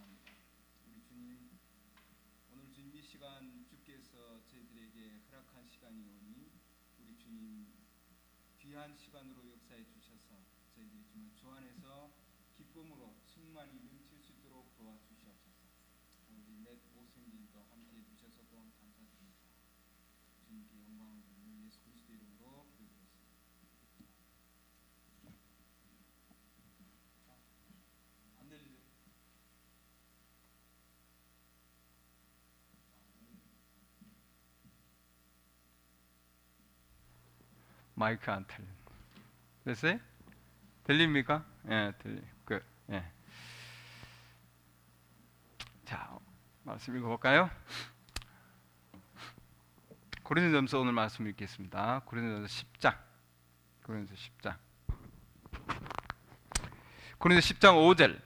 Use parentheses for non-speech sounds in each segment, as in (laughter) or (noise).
감사합니다. 우리 주님, 오늘 주님 이 시간 주께서 저희들에게 허락한 시간이오니 우리 주님 귀한 시간으로 역사해 주셔서 저희들이 주말주 안에서 기쁨으로 충만히 넘칠 수 있도록 도와주시옵소서. 우리 맷 모생님도 함께 해주셔서 또한 감사드립니다. 주님께 영광을 마이크 안 틀린. 됐어요? 들립니까? 예, 들리. 그, 예. 자, 말씀 읽어볼까요? 고린도전서 오늘 말씀 읽겠습니다. 고린도전서 10장. 고린도전서 10장. 고린도전서 10장 5절.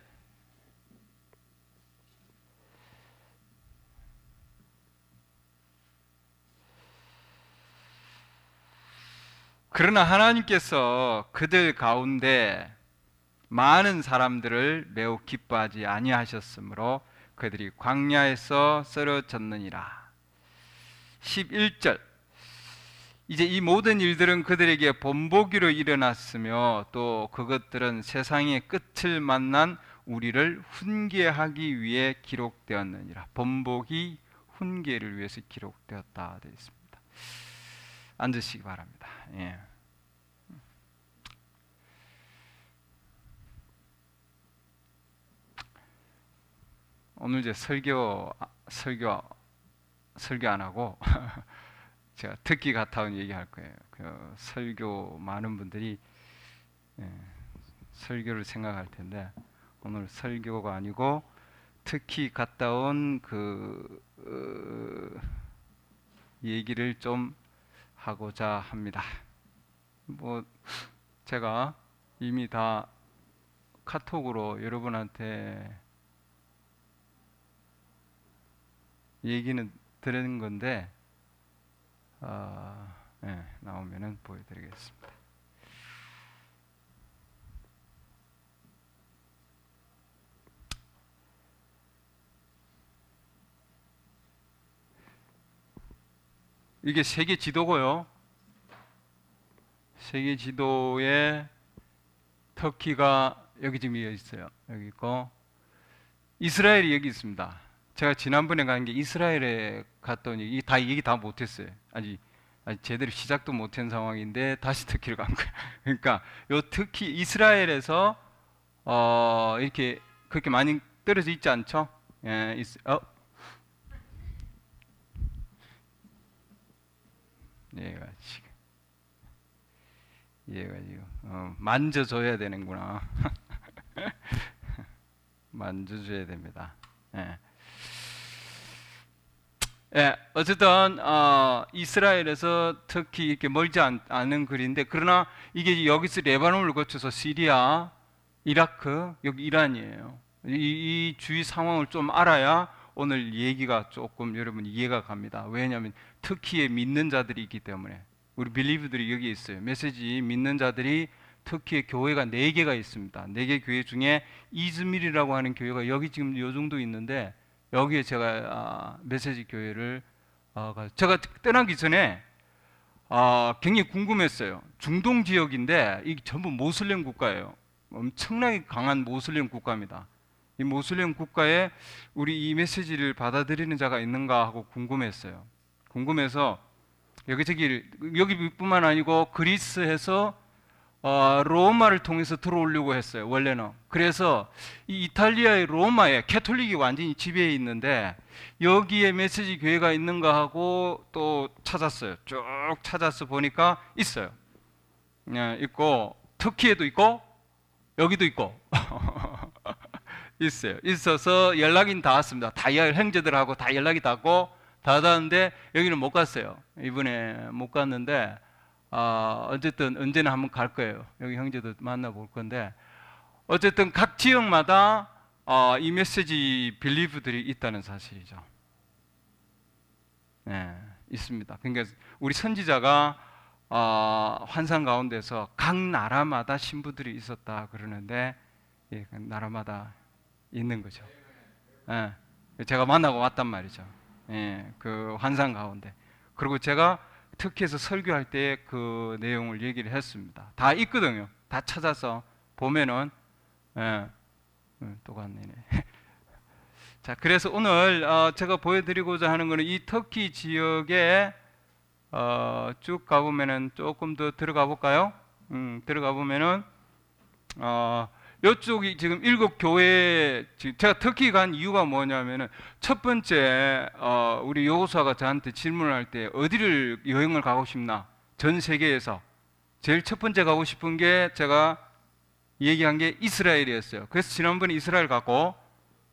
그러나 하나님께서 그들 가운데 많은 사람들을 매우 기뻐하지 아니하셨으므로 그들이 광야에서 쓰러졌느니라. 11절 이제 이 모든 일들은 그들에게 본보기로 일어났으며 또 그것들은 세상의 끝을 만난 우리를 훈계하기 위해 기록되었느니라. 본보기 훈계를 위해서 기록되었다 되어 있습니다. 앉으시기 바랍니다. 예. 오늘 이제 설교 아, 설교 설교 안 하고 (laughs) 제가 듣기 같아온 얘기할 거예요. 그 설교 많은 분들이 예, 설교를 생각할 텐데 오늘 설교가 아니고 특히 갔다 온그 어, 얘기를 좀 하고자 합니다. 뭐 제가 이미 다 카톡으로 여러분한테 얘기는 드리 건데 어, 아, 네, 예, 나오면 보여드리겠습니다. 이게 세계 지도고요. 세계 지도에 터키가 여기 지금 있어요. 여기 있고 이스라엘이 여기 있습니다. 제가 지난번에 간 게 이스라엘에 갔더니 다 얘기 다 못했어요. 아직, 아직 제대로 시작도 못한 상황인데 다시 (laughs) 터키를 간 거예요. 그러니까 요 특히 이스라엘에서 어, 이렇게 그렇게 많이 떨어져 있지 않죠? 예, 어, 얘가 지금 얘가 지금 어, 만져줘야 되는구나. (laughs) 만져줘야 됩니다. 예. 예, 어쨌든 어, 이스라엘에서 특히 이렇게 멀지 않, 은거인데 그러나 이게 여기서 레바논을 거쳐서 시리아, 이라크, 여기 이란이에요. 이, 이 주위 상황을 좀 알아야 오늘 얘기가 조금 여러분 이해가 갑니다. 왜냐하면 특히에 믿는 자들이 있기 때문에 우리 빌리브들이 여기 있어요. 메시지 믿는 자들이 터키에 교회가 네 개가 있습니다. 네 개 교회 중에 이즈밀이라고 하는 교회가 여기 지금 요 정도 있는데 여기에 제가 아, 메시지 교회를 아, 제가 떠나기 전에 아, 굉장히 궁금했어요. 중동 지역인데 이게 전부 모슬림 국가예요. 엄청나게 강한 모슬림 국가입니다. 이 모슬림 국가에 우리 이 메시지를 받아들이는 자가 있는가 하고 궁금했어요. 궁금해서 여기저기 여기뿐만 아니고 그리스에서 어, 로마를 통해서 들어오려고 했어요. 원래는. 그래서 이탈리아의 로마에 캐톨릭이 완전히 지배해 있는데 여기에 메시지 교회가 있는가 하고 또 찾았어요. 쭉 찾아서 보니까 있어요. 예, 있고 터키에도 있고 여기도 있고 (laughs) 있어요. 있어서 연락이 닿았습니다. 다 열, 형제들하고 다 연락이 닿고 닿았는데 여기는 못 갔어요. 이번에 못 갔는데 어, 어쨌든 언제나 한번 갈 거예요. 여기 형제들 만나볼 건데 어쨌든 각 지역마다 어, 이 메시지 빌리브들이 있다는 사실이죠. 네, 있습니다. 그러니까 우리 선지자가 어, 환상 가운데서 각 나라마다 신부들이 있었다 그러는데 예, 나라마다 있는 거죠. 예. 제가 만나고 왔단 말이죠. 예, 그 환상 가운데. 그리고 제가 특히해서 설교할 때 그 내용을 얘기를 했습니다. 다 있거든요. 다 찾아서 보면은 예, 음, 또갔네 (laughs) 자, 그래서 오늘 어, 제가 보여드리고자 하는 것은 이 터키 지역에 어, 쭉 가보면은 조금 더 들어가 볼까요? 음, 들어가 보면은 어, 이쪽이 지금 일곱 교회 제가 터키 간 이유가 뭐냐면은 첫 번째 어, 우리 여호사가 저한테 질문할 때 어디를 여행을 가고 싶나 전 세계에서 제일 첫 번째 가고 싶은 게 제가 얘기한 게 이스라엘이었어요. 그래서 지난번에 이스라엘 가고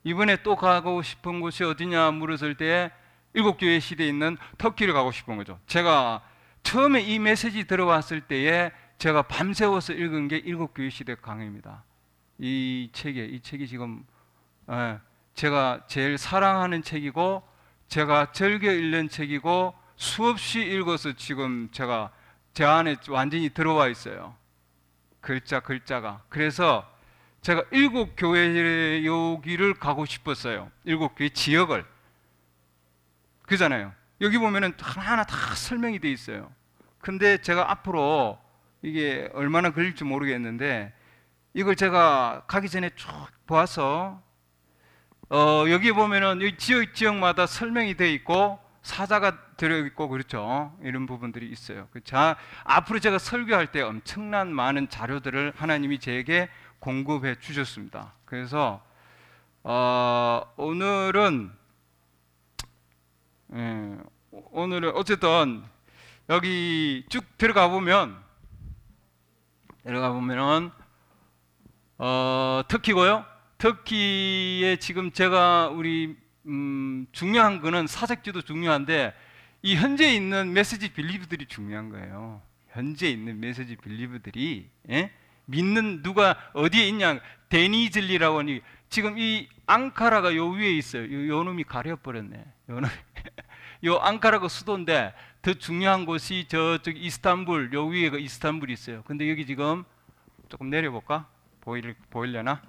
이번에 또 가고 싶은 곳이 어디냐 물었을 때 일곱 교회 시대에 있는 터키를 가고 싶은 거죠. 제가 처음에 이 메시지 들어왔을 때에 제가 밤새워서 읽은 게 일곱 교회 시대 강의입니다. 이 책에 이 책이 지금 예, 제가 제일 사랑하는 책이고 제가 즐겨 읽는 책이고 수없이 읽어서 지금 제가 제 안에 완전히 들어와 있어요. 글자 글자가 그래서 제가 일곱 교회 여기를 가고 싶었어요. 일곱 교회 지역을 그잖아요. 여기 보면은 하나하나 다 설명이 돼 있어요. 근데 제가 앞으로 이게 얼마나 걸릴지 모르겠는데 이걸 제가 가기 전에 쭉 보아서 어, 여기 보면은 이 지역 지역마다 설명이 되어 있고 사자가 들어 있고 그렇죠 이런 부분들이 있어요. 그 자 앞으로 제가 설교할 때 엄청난 많은 자료들을 하나님이 제게 공급해 주셨습니다. 그래서 어, 오늘은 예, 오늘은 어쨌든 여기 쭉 들어가 보면 들어가 보면은 어, 터키고요. 특히에 지금 제가 우리 음, 중요한 거는 사색지도 중요한데 이 현재 있는 메시지 빌리브들이 중요한 거예요. 현재 있는 메시지 빌리브들이 예? 믿는 누가 어디에 있냐? 데니즐리라고 하니 지금 이 앙카라가 요 위에 있어요. 요, 요 놈이 가려버렸네. 요 놈. (laughs) 요 앙카라가 수도인데 더 중요한 곳이 저쪽 이스탄불 요 위에가 그 이스탄불이 있어요. 근데 여기 지금 조금 내려볼까? 보일 보이려나?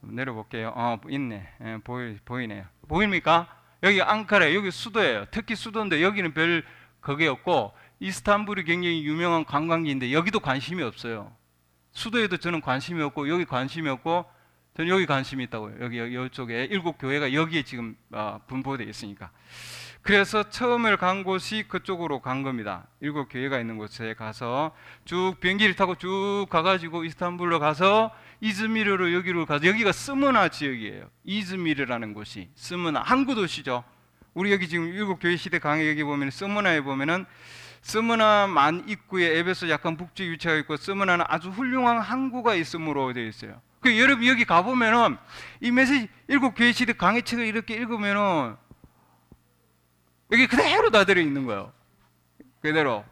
내려볼게요. 어, 있네. 예, 보이 보이네요. 보입니까? 여기 앙카라 여기 수도예요. 특히 수도인데 여기는 별 그게 없고 이스탄불이 굉장히 유명한 관광지인데 여기도 관심이 없어요. 수도에도 저는 관심이 없고 여기 관심이 없고 저는 여기 관심이 있다고요. 여기 여기 쪽에 일곱 교회가 여기에 지금 어, 분포되 있으니까. 그래서 처음을 간 곳이 그쪽으로 간 겁니다. 일곱 교회가 있는 곳에 가서 쭉 비행기를 타고 쭉 가가지고 이스탄불로 가서 이즈미르로 여기로 가서 여기가 스무나 지역이에요. 이즈미르라는 곳이 스무나 항구 도시죠. 우리 여기 지금 일곱 교회 시대 강의 여기 보면 스무나에 보면은 스무나 만 입구에 에베소 약간 북쪽 위치가 있고 스무나는 아주 훌륭한 항구가 있음으로 되어 있어요. 그 여러분 여기 가보면은 이 메시지 일곱 교회 시대 강의책을 이렇게 읽으면은 여기 그대로 나들어 있는 거예요. 그대로.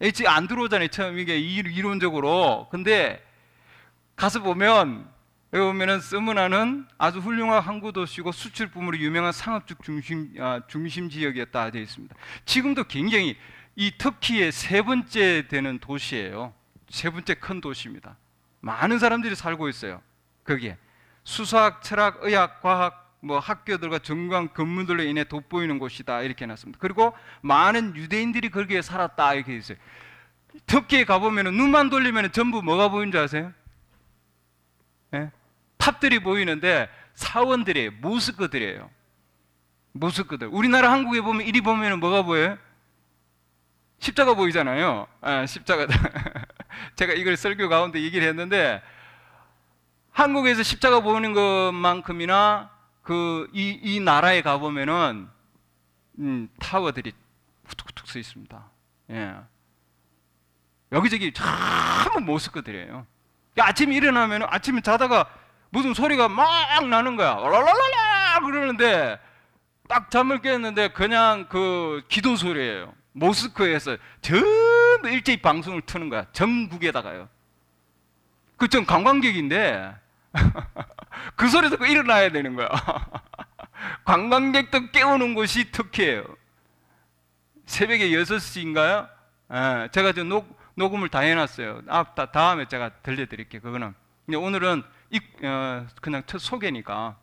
이게 안 들어오잖아요. 처음 이게 이론적으로. 근데 가서 보면 여기 보면은 스무나는 아주 훌륭한 항구 도시고 수출품으로 유명한 상업적 중심 아, 중심 지역이었다 되어 있습니다. 지금도 굉장히 이 터키의 세 번째 되는 도시예요. 세 번째 큰 도시입니다. 많은 사람들이 살고 있어요. 거기에 수학, 철학, 의학, 과학 뭐 학교들과 정관 건물들로 인해 돋보이는 곳이다 이렇게 해놨습니다. 그리고 많은 유대인들이 거기에 그 살았다 이렇게 있어요. 터키에 가보면 눈만 돌리면 전부 뭐가 보이는 줄 아세요? 예? 팝들이 보이는데 사원들이 모스크들이에요. 모스크들. 우리나라 한국에 보면 이리 보면 뭐가 보여요? 십자가 보이잖아요. 아, 십자가. (laughs) 제가 이걸 설교 가운데 얘기를 했는데 한국에서 십자가 보이는 것만큼이나 그, 이, 이 나라에 가보면은, 음, 타워들이 후툭후툭 서 있습니다. 예. 여기저기 참 모스크들이에요. 아침에 일어나면 아침에 자다가 무슨 소리가 막 나는 거야. 랄랄랄라 그러는데 딱 잠을 깼는데 그냥 그 기도 소리예요. 모스크에서 전부 일제히 방송을 트는 거야. 전국에다가요. 그 전 관광객인데 (laughs) 그 소리 듣고 일어나야 되는 거야. (laughs) 관광객도 깨우는 곳이 특혜예요. 새벽에 6시인가요? 예, 제가 지금 녹, 녹음을 다 해놨어요. 아, 다, 다음에 제가 들려드릴게요. 그거는. 근데 오늘은 이, 어, 그냥 첫 소개니까.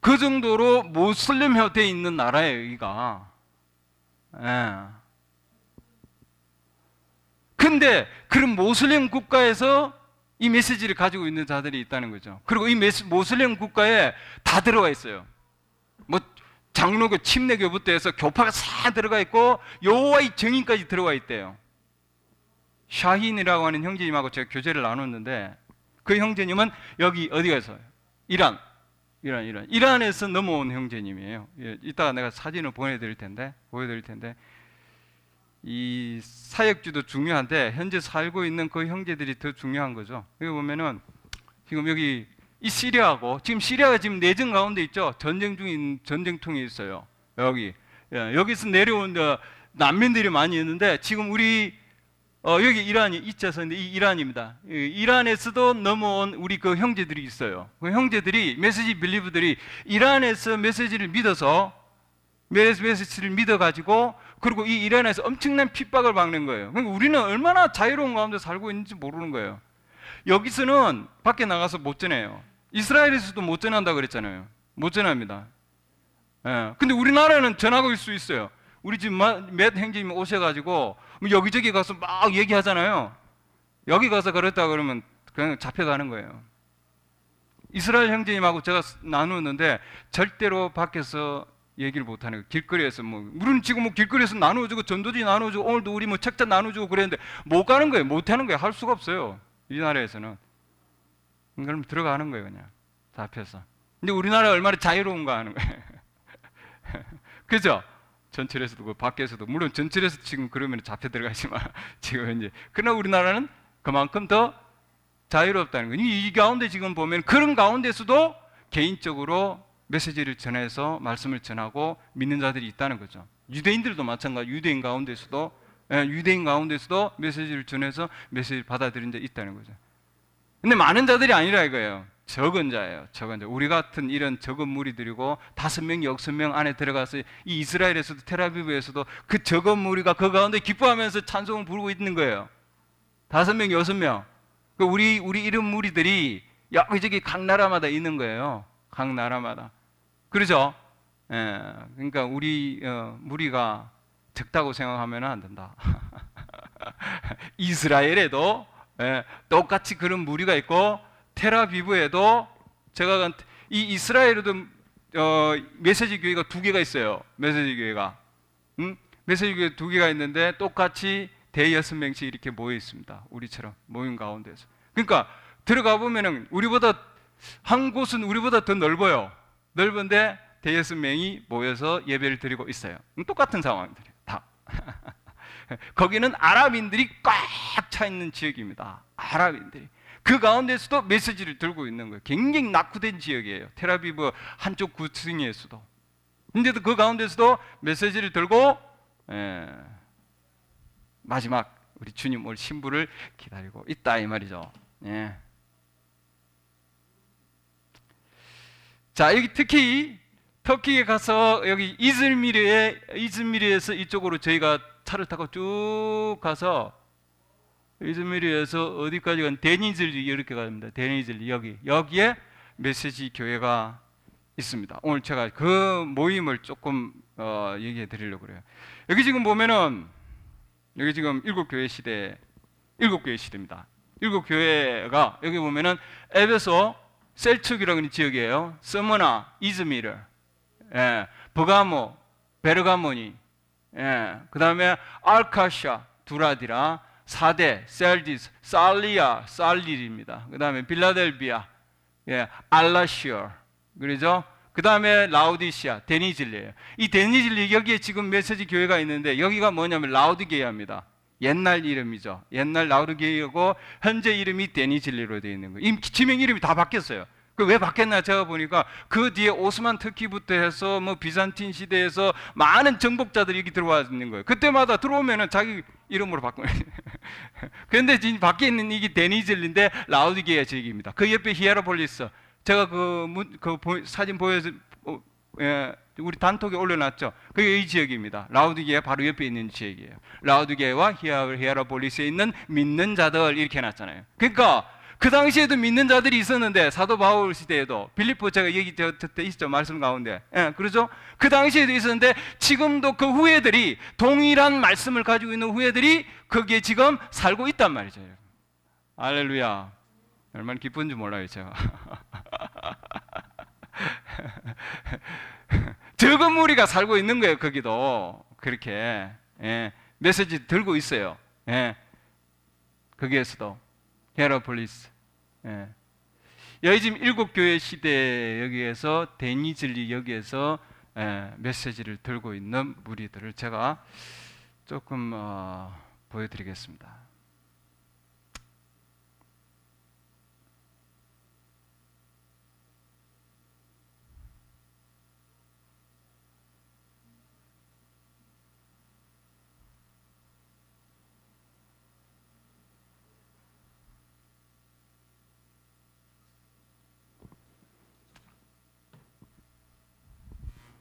그 정도로 모슬림혀 돼 있는 나라예요, 여기가. 예. 근데 그런 모슬림 국가에서 이 메시지를 가지고 있는 자들이 있다는 거죠. 그리고 이 메시, 모슬렘 국가에 다 들어가 있어요. 뭐 장로교 침례교부터 해서 교파가 다 들어가 있고 여호와의 증인까지 들어가 있대요. 샤힌이라고 하는 형제님하고 제가 교제를 나눴는데 그 형제님은 여기 어디가서 이란, 이란, 이란, 이란에서 넘어온 형제님이에요. 예, 이따가 내가 사진을 보내드릴 텐데 보여드릴 텐데 이 사역지도 중요한데 현재 살고 있는 그 형제들이 더 중요한 거죠. 여기 보면은 지금 여기 이시리아고 지금 시리아가 지금 내전 가운데 있죠. 전쟁 중인 전쟁통이 있어요. 여기 예, 여기서 내려온 어, 난민들이 많이 있는데 지금 우리 어, 여기 이란이 있자이 이란입니다. 이란에서도 넘어온 우리 그 형제들이 있어요. 그 형제들이 메시지 빌리브들이 이란에서 메시지를 믿어서 메시지를 믿어 가지고 그리고 이 일에 서 엄청난 핍박을 받는 거예요. 그러니까 우리는 얼마나 자유로운 가운데 살고 있는지 모르는 거예요. 여기서는 밖에 나가서 못 전해요. 이스라엘에서도 못 전한다 그랬잖아요. 못 전합니다. 예. 근데 우리나라는 전하고 있을 수 있어요. 우리 집맷 행진이 오셔가지고 뭐 여기저기 가서 막 얘기하잖아요. 여기 가서 그랬다 그러면 그냥 잡혀가는 거예요. 이스라엘 형제님하고 제가 나누었는데 절대로 밖에서 얘기를 못하는 거예요. 길거리에서 뭐 우리는 지금 뭐 길거리에서 나눠주고 전도지 나눠주고 오늘도 우리 뭐 책자 나눠주고 그랬는데 못 가는 거예요. 못 하는 거예요. 할 수가 없어요. 이 나라에서는 그럼 들어가는 거예요 그냥 다 앞에서. 근데 우리나라 얼마나 자유로운가 하는 거예요. (laughs) 그죠? 전철에서도 그 밖에서도 물론 전철에서 지금 그러면 잡혀 들어가지만 (laughs) 지금 현재 그러나 우리나라는 그만큼 더 자유롭다는 거예요. 이 가운데 지금 보면 그런 가운데서도 개인적으로 메시지를 전해서 말씀을 전하고 믿는 자들이 있다는 거죠. 유대인들도 마찬가지. 유대인 가운데서도 예, 유대인 가운데서도 메시지를 전해서 메시지를 받아들인 자 있다는 거죠. 근데 많은 자들이 아니라 이거예요. 적은 자예요. 적은 자. 우리 같은 이런 적은 무리들이고 다섯 명, 여섯 명 안에 들어가서 이 이스라엘에서도 테라비브에서도 그 적은 무리가 그 가운데 기뻐하면서 찬송을 부르고 있는 거예요. 다섯 명, 여섯 명. 그 우리 우리 이런 무리들이 여기저기 각 나라마다 있는 거예요. 각 나라마다. 그러죠? 예, 그러니까 우리 어, 무리가 적다고 생각하면 안 된다. (laughs) 이스라엘에도 예, 똑같이 그런 무리가 있고 테라비브에도 제가 이 이스라엘에도 어, 메시지 교회가 두 개가 있어요. 메시지 교회가 음? 메시지 교회 두 개가 있는데 똑같이 대여섯 명씩 이렇게 모여 있습니다. 우리처럼 모임 가운데서. 그러니까 들어가 보면은 우리보다 한 곳은 우리보다 더 넓어요. 넓은데 대여섯 명이 모여서 예배를 드리고 있어요. 똑같은 상황들이에요. 다. (laughs) 거기는 아랍인들이 꽉 차 있는 지역입니다. 아랍인들이. 그 가운데서도 메시지를 들고 있는 거예요. 굉장히 낙후된 지역이에요. 테라비브 한쪽 구층에서도. 근데도 그 가운데서도 메시지를 들고 예, 마지막 우리 주님 올 신부를 기다리고 있다 이 말이죠. 예. 자, 여기 특히 터키에 가서 여기 이즈미르에 이즈미르에서 이쪽으로 저희가 차를 타고 쭉 가서 이즈미르에서 어디까지 간 데니즐 이렇게 갑니다. 데니즐 여기 여기에 메시지 교회가 있습니다. 오늘 제가 그 모임을 조금 어, 얘기해 드리려고 그래요. 여기 지금 보면은 여기 지금 일곱 교회 시대 일곱 교회 시대입니다. 일곱 교회가 여기 보면은 에베소 셀축이라는 지역이에요. 서머나, 이즈미르, 예, 버가모, 베르가모니, 예, 그 다음에 알카샤, 두라디라, 사데 셀디스, 살리아, 살리입니다. 그 다음에 빌라델비아, 예, 알라시어, 그러죠? 그 다음에 라우디시아, 데니질리에요. 이 데니질리 여기에 지금 메시지 교회가 있는데 여기가 뭐냐면 라우디게아입니다. 옛날 이름이죠. 옛날 나우르게이고 현재 이름이 데니질리로 되어 있는 거예요. 이 지명 이름이 다 바뀌었어요. 그 왜 바뀌었나 제가 보니까 그 뒤에 오스만 터키부터 해서 뭐 비잔틴 시대에서 많은 정복자들이 여기 들어와 있는 거예요. 그때마다 들어오면은 자기 이름으로 바꾸는. (laughs) 그런데 지금 밖에 있는 이게 데니리인데 라우디게아 지역입니다. 그 옆에 히에라폴리스. 제가 그, 문, 그 보, 사진 보여 서 어, 예, 우리 단톡에 올려놨죠. 그게 이 지역입니다. 라우드기에 바로 옆에 있는 지역이에요. 라우드기와 히아라볼리스에 있는 믿는 자들 이렇게 해놨잖아요. 그러니까 그 당시에도 믿는 자들이 있었는데 사도 바울 시대에도 빌립보 제가 얘기 때 있었죠 말씀 가운데 예, 그러죠 그 당시에도 있었는데 지금도 그 후예들이 동일한 말씀을 가지고 있는 후예들이 거기에 지금 살고 있단 말이죠 알렐루야 얼마나 기쁜지 몰라요 제가 (laughs) 적은 무리가 살고 있는 거예요, 거기도. 그렇게. 예, 메시지 들고 있어요. 예, 거기에서도. 헤라폴리스. 예. 여의짐 일곱 교회 시대 여기에서 데니즐리 여기에서 예, 메시지를 들고 있는 무리들을 제가 조금 어, 보여드리겠습니다.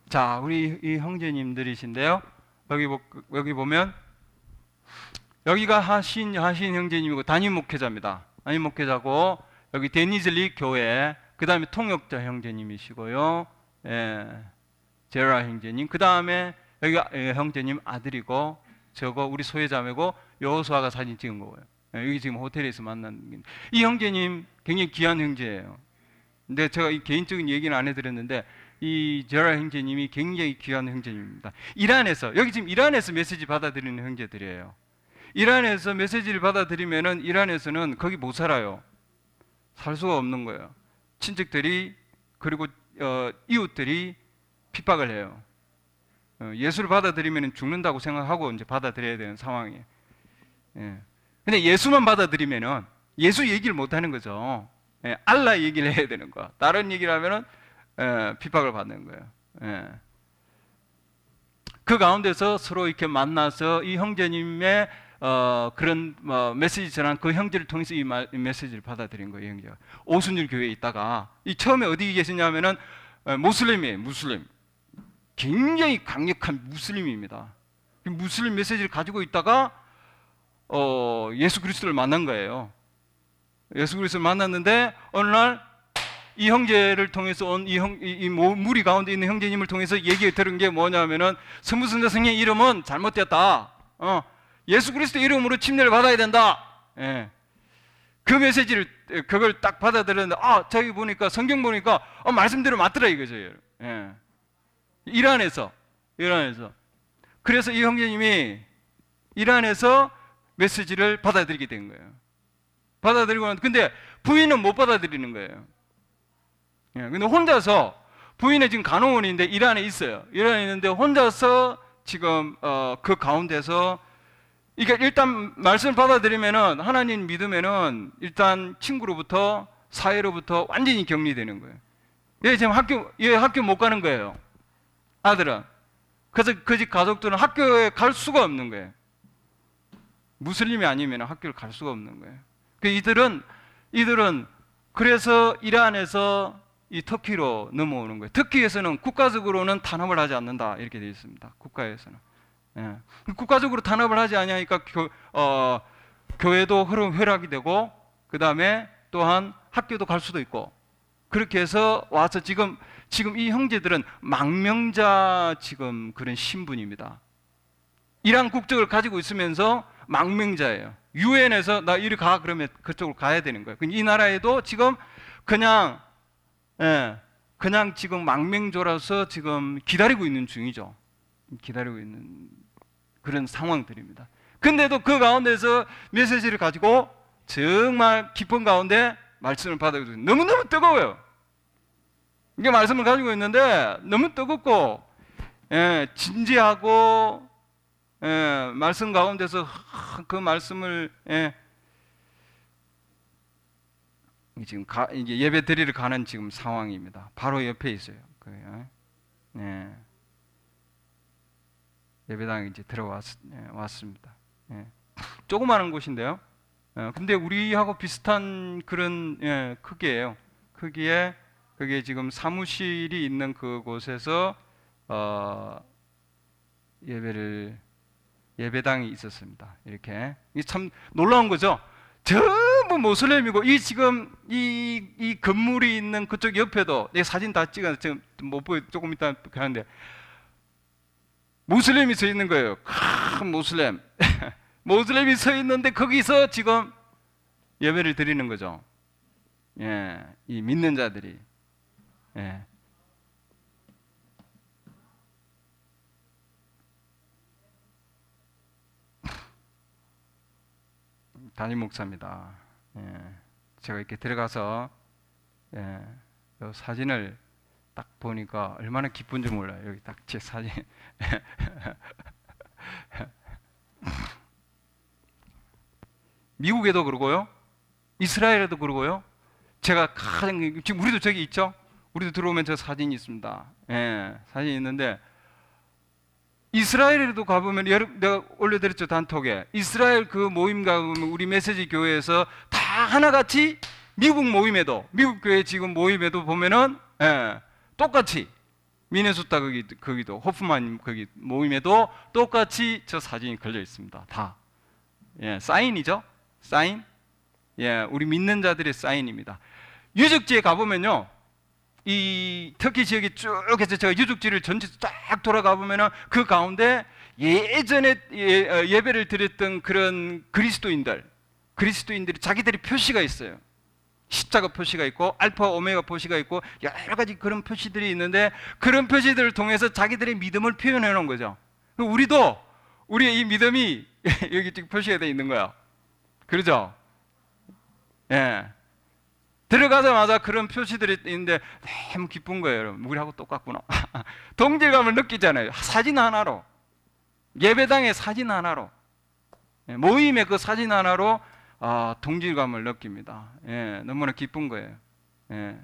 자, 우리 이 형제님들이신데요. 여기 여기 보면 여기가 하신 하신 형제님이고 단임 목회자입니다. 단임 목회자고 여기 데니즐리 교회 그다음에 통역자 형제님이시고요. 예. 제라 형제님 그다음에 여기 예, 형제님 아들이고 저거 우리 소외자매고 여호수아가 사진 찍은 거예요. 예, 여기 지금 호텔에서 만난 이 형제님 굉장히 귀한 형제예요. 근데 제가 개인적인 얘기는 안 해드렸는데 이 제라 형제님이 굉장히 귀한 형제님입니다. 이란에서 여기 지금 이란에서 메시지 받아들이는 형제들이에요. 이란에서 메시지를 받아들이면은 이란에서는 거기 못 살아요. 살 수가 없는 거예요. 친척들이 그리고 어, 이웃들이 핍박을 해요. 어, 예수를 받아들이면 죽는다고 생각하고 이제 받아들여야 되는 상황이에요. 예. 근데 예수만 받아들이면은 예수 얘기를 못 하는 거죠. 예, 알라 얘기를 해야 되는 거 다른 얘기를 하면은 예, 핍박을 받는 거예요. 예. 그 가운데서 서로 이렇게 만나서 이 형제님의 어, 그런 어, 메시지 전한 그 형제를 통해서 이, 말, 이 메시지를 받아들인 거예요. 형제 오순절 교회에 있다가 이 처음에 어디 계시냐면은 모슬림이에요. 어, 무슬림 굉장히 강력한 무슬림입니다. 무슬림 메시지를 가지고 있다가 어, 예수 그리스도를 만난 거예요. 예수 그리스도를 만났는데 어느 날이 형제를 통해서 온 이 형, 이, 이 무리 가운데 있는 형제님을 통해서 얘기 들은 게 뭐냐면은 스무선자성의 이름은 잘못됐다. 어, 예수 그리스도 이름으로 침례를 받아야 된다. 예. 그 메시지를 예, 그걸 딱 받아들였는데 아 저기 보니까 성경 보니까 어, 말씀대로 맞더라 이거죠. 예. 이란에서 이란에서 그래서 이 형제님이 이란에서 메시지를 받아들이게 된 거예요. 받아들이고 난 근데 부인은 못 받아들이는 거예요. 예, 근데 혼자서 부인의 지금 간호원인데 이란에 있어요. 이란에 있는데 혼자서 지금 어, 그 가운데서 이게 그러니까 일단 말씀 받아들이면은 하나님 믿으면은 일단 친구로부터 사회로부터 완전히 격리되는 거예요. 얘 지금 학교 얘 학교 못 가는 거예요. 아들아. 그래서 그 집 가족들은 학교에 갈 수가 없는 거예요. 무슬림이 아니면 학교를 갈 수가 없는 거예요. 그 이들은 이들은 그래서 이란에서 이 터키로 넘어오는 거예요. 터키에서는 국가적으로는 단합을 하지 않는다 이렇게 되어 있습니다. 국가에서는 예. 그 국가적으로 단합을 하지 아니니까 교, 어, 교회도 흐름 회락이 되고 그 다음에 또한 학교도 갈 수도 있고 그렇게 해서 와서 지금 지금 이 형제들은 망명자 지금 그런 신분입니다. 이란 국적을 가지고 있으면서 망명자예요. 유엔에서 나 이리 가 그러면 그쪽으로 가야 되는 거예요. 그러니까 이 나라에도 지금 그냥 예, 그냥 지금 망명조라서 지금 기다리고 있는 중이죠. 기다리고 있는 그런 상황들입니다. 근데도 그 가운데서 메시지를 가지고 정말 깊은 가운데 말씀을 받아도 너무너무 뜨거워요. 이게 말씀을 가지고 있는데 너무 뜨겁고 예, 진지하고 예, 말씀 가운데서 그 말씀을 예, 지금 가, 이게 예배 드리러 가는 지금 상황입니다. 바로 옆에 있어요. 그, 예. 예. 예배당 이제 들어왔습니다. 예, 예. 조그마한 곳인데요. 예. 근데 우리하고 비슷한 그런 예, 크기예요. 크기에 그게 지금 사무실이 있는 그곳에서 어, 예배를 예배당이 있었습니다. 이렇게 참 놀라운 거죠. 전부 모슬렘이고 이 지금 이, 이 건물이 있는 그쪽 옆에도 내 사진 다 찍어 지금 못 보여 조금 이따 가는데 모슬렘이 서 있는 거예요. 큰 모슬렘 (laughs) 모슬렘이 서 있는데 거기서 지금 예배를 드리는 거죠. 예, 이 믿는 자들이 예. 담임 목사입니다. 예, 제가 이렇게 들어가서 예, 사진을 딱 보니까 얼마나 기쁜지 몰라요. 여기 딱 제 사진. (laughs) 미국에도 그러고요. 이스라엘에도 그러고요. 제가 가장 지금 우리도 저기 있죠. 우리도 들어오면 저 사진이 있습니다. 예, 사진이 있는데 이스라엘에도 가보면 내가 올려드렸죠 단톡에 이스라엘 그 모임 가보면 우리 메시지 교회에서 다 하나같이 미국 모임에도 미국 교회 지금 모임에도 보면은 예, 똑같이 미네소타 거기, 거기도 호프만 거기 모임에도 똑같이 저 사진이 걸려 있습니다 다 예, 사인이죠 사인 예, 우리 믿는 자들의 사인입니다 유적지에 가보면요 이 터키 지역이 쭉 해서 제가 유적지를 전체 쫙 돌아가 보면은 그 가운데 예전에 예, 어, 배를 드렸던 그런 그리스도인들 그리스도인들이 자기들이 표시가 있어요. 십자가 표시가 있고 알파 오메가 표시가 있고 여러 가지 그런 표시들이 있는데 그런 표시들을 통해서 자기들의 믿음을 표현해 놓은 거죠. 우리도 우리의 이 믿음이 (laughs) 여기 지금 표시가 돼 있는 거야. 그러죠? 예. 들어가자마자 그런 표시들이 있는데 너무 네, 뭐 기쁜 거예요, 여러분. 우리하고 똑같구나. (laughs) 동질감을 느끼잖아요. 사진 하나로. 예배당의 사진 하나로. 예, 모임의 그 사진 하나로 아, 동질감을 느낍니다. 예, 너무나 기쁜 거예요. 예.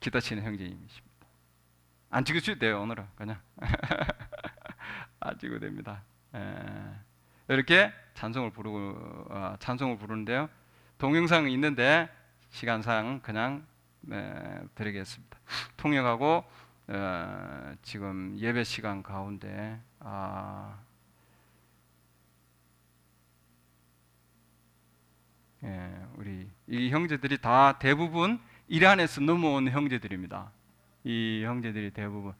기타 치는 형제님이십니다. 안 찍으셔도 돼요, 오늘은. 그냥. (laughs) 안 찍어도 됩니다. 예. 이렇게 찬송을 부르고 어, 찬송을 부르는데요. 동영상 있는데 시간상 그냥 에, 네, 드리겠습니다. 통역하고 어, 지금 예배 시간 가운데 아, 예, 우리 이 형제들이 다 대부분 이란에서 넘어온 형제들입니다. 이 형제들이 대부분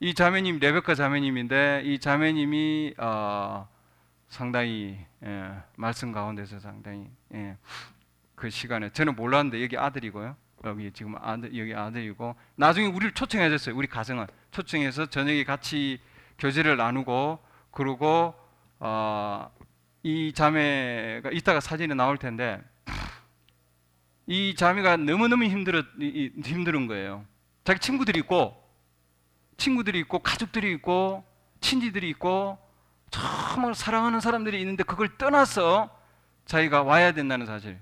이 자매님 레베카 자매님인데 이 자매님이 어, 상당히 예, 말씀 가운데서 상당히 예, 그 시간에 저는 몰랐는데 여기 아들이고요. 여기 지금 아들 여기 아들이고 나중에 우리를 초청해 줬어요. 우리 가정을 초청해서 저녁에 같이 교제를 나누고 그리고 어, 이 자매가 이따가 사진이 나올 텐데 이 자매가 너무너무 힘들어 힘든 거예요. 자기 친구들이 있고 친구들이 있고 가족들이 있고 친지들이 있고 정말 사랑하는 사람들이 있는데 그걸 떠나서 자기가 와야 된다는 사실.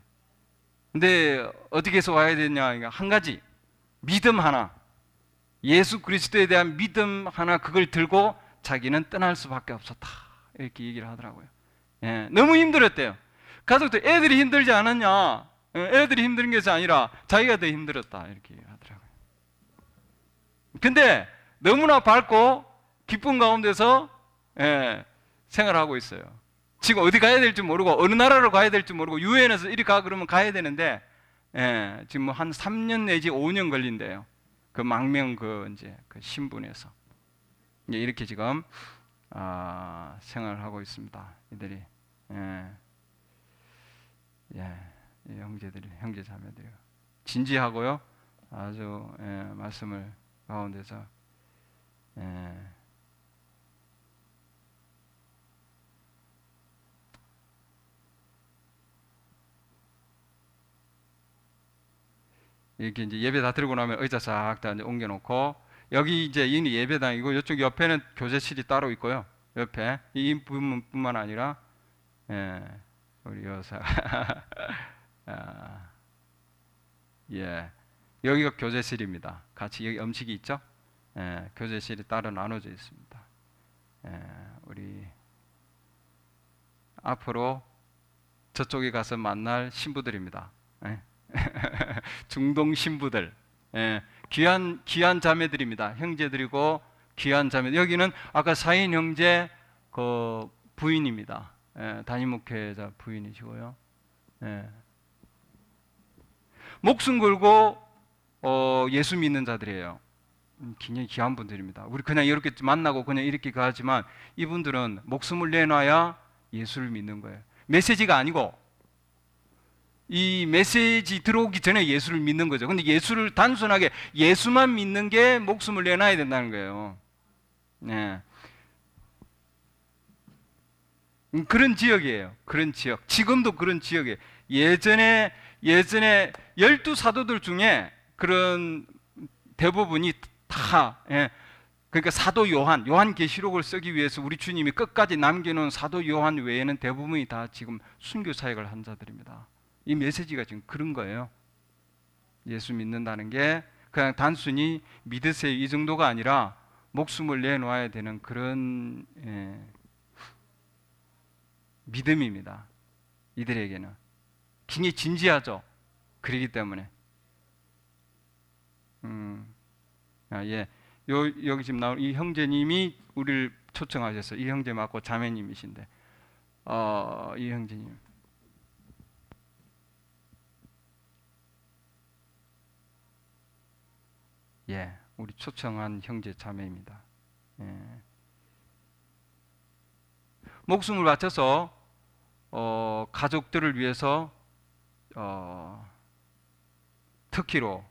근데 어떻게 해서 와야 되냐? 한 가지. 믿음 하나. 예수 그리스도에 대한 믿음 하나 그걸 들고 자기는 떠날 수밖에 없었다. 이렇게 얘기를 하더라고요. 예, 너무 힘들었대요. 가족들 애들이 힘들지 않았냐? 예, 애들이 힘든 것이 아니라 자기가 더 힘들었다. 이렇게 하더라고요. 근데 너무나 밝고 기쁜 가운데서 예, 생활하고 있어요. 지금 어디 가야 될지 모르고 어느 나라로 가야 될지 모르고 유엔에서 이리 가 그러면 가야 되는데 예, 지금 뭐 한 3년 내지 5년 걸린대요. 그 망명 그 이제 그 신분에서 예, 이렇게 지금 아, 생활하고 있습니다. 이들이 예, 예 형제들이 형제 자매들이 진지하고요 아주 예, 말씀을 가운데서 예. 이렇게 이제 예배 다들고 나면 의자 싹 다 이제 옮겨놓고 여기 이제 이 예배당이고 이쪽 옆에는 교제실이 따로 있고요. 옆에 이 부분뿐만 아니라 예, 우리 여사 (laughs) 아, 예 여기가 교제실입니다. 같이 여기 음식이 있죠. 예, 교제실이 따로 나눠져 있습니다. 예, 우리 앞으로 저쪽에 가서 만날 신부들입니다. 예? (laughs) 중동 신부들 예, 귀한 귀한 자매들입니다. 형제들이고 귀한 자매. 여기는 아까 사인 형제 그 부인입니다. 예, 담임 목회자 부인이시고요. 예. 목숨 걸고 어, 예수 믿는 자들이에요. 음, 굉장히 귀한 분들입니다. 우리 그냥 이렇게 만나고 그냥 이렇게 가지만 이분들은 목숨을 내놔야 예수를 믿는 거예요. 메시지가 아니고 이 메시지 들어오기 전에 예수를 믿는 거죠. 근데 예수를 단순하게 예수만 믿는 게 목숨을 내놔야 된다는 거예요. 네. 음, 그런 지역이에요. 그런 지역. 지금도 그런 지역이에요. 예전에 예전에 열두 사도들 중에 그런 대부분이 다 예. 그러니까 사도 요한, 요한 계시록을 쓰기 위해서 우리 주님이 끝까지 남겨놓은 사도 요한 외에는 대부분이 다 지금 순교 사역을 한 자들입니다. 이 메시지가 지금 그런 거예요. 예수 믿는다는 게 그냥 단순히 믿으세요 이 정도가 아니라 목숨을 내놓아야 되는 그런 예, 믿음입니다. 이들에게는 굉장히 진지하죠. 그러기 때문에 음, 아, 예, 요, 여기 지금 나온 이 형제님이 우리를 초청하셨어요. 이 형제 맞고 자매님이신데 어, 이 형제님 예, 우리 초청한 형제 자매입니다. 예. 목숨을 바쳐서 어, 가족들을 위해서 어, 터키로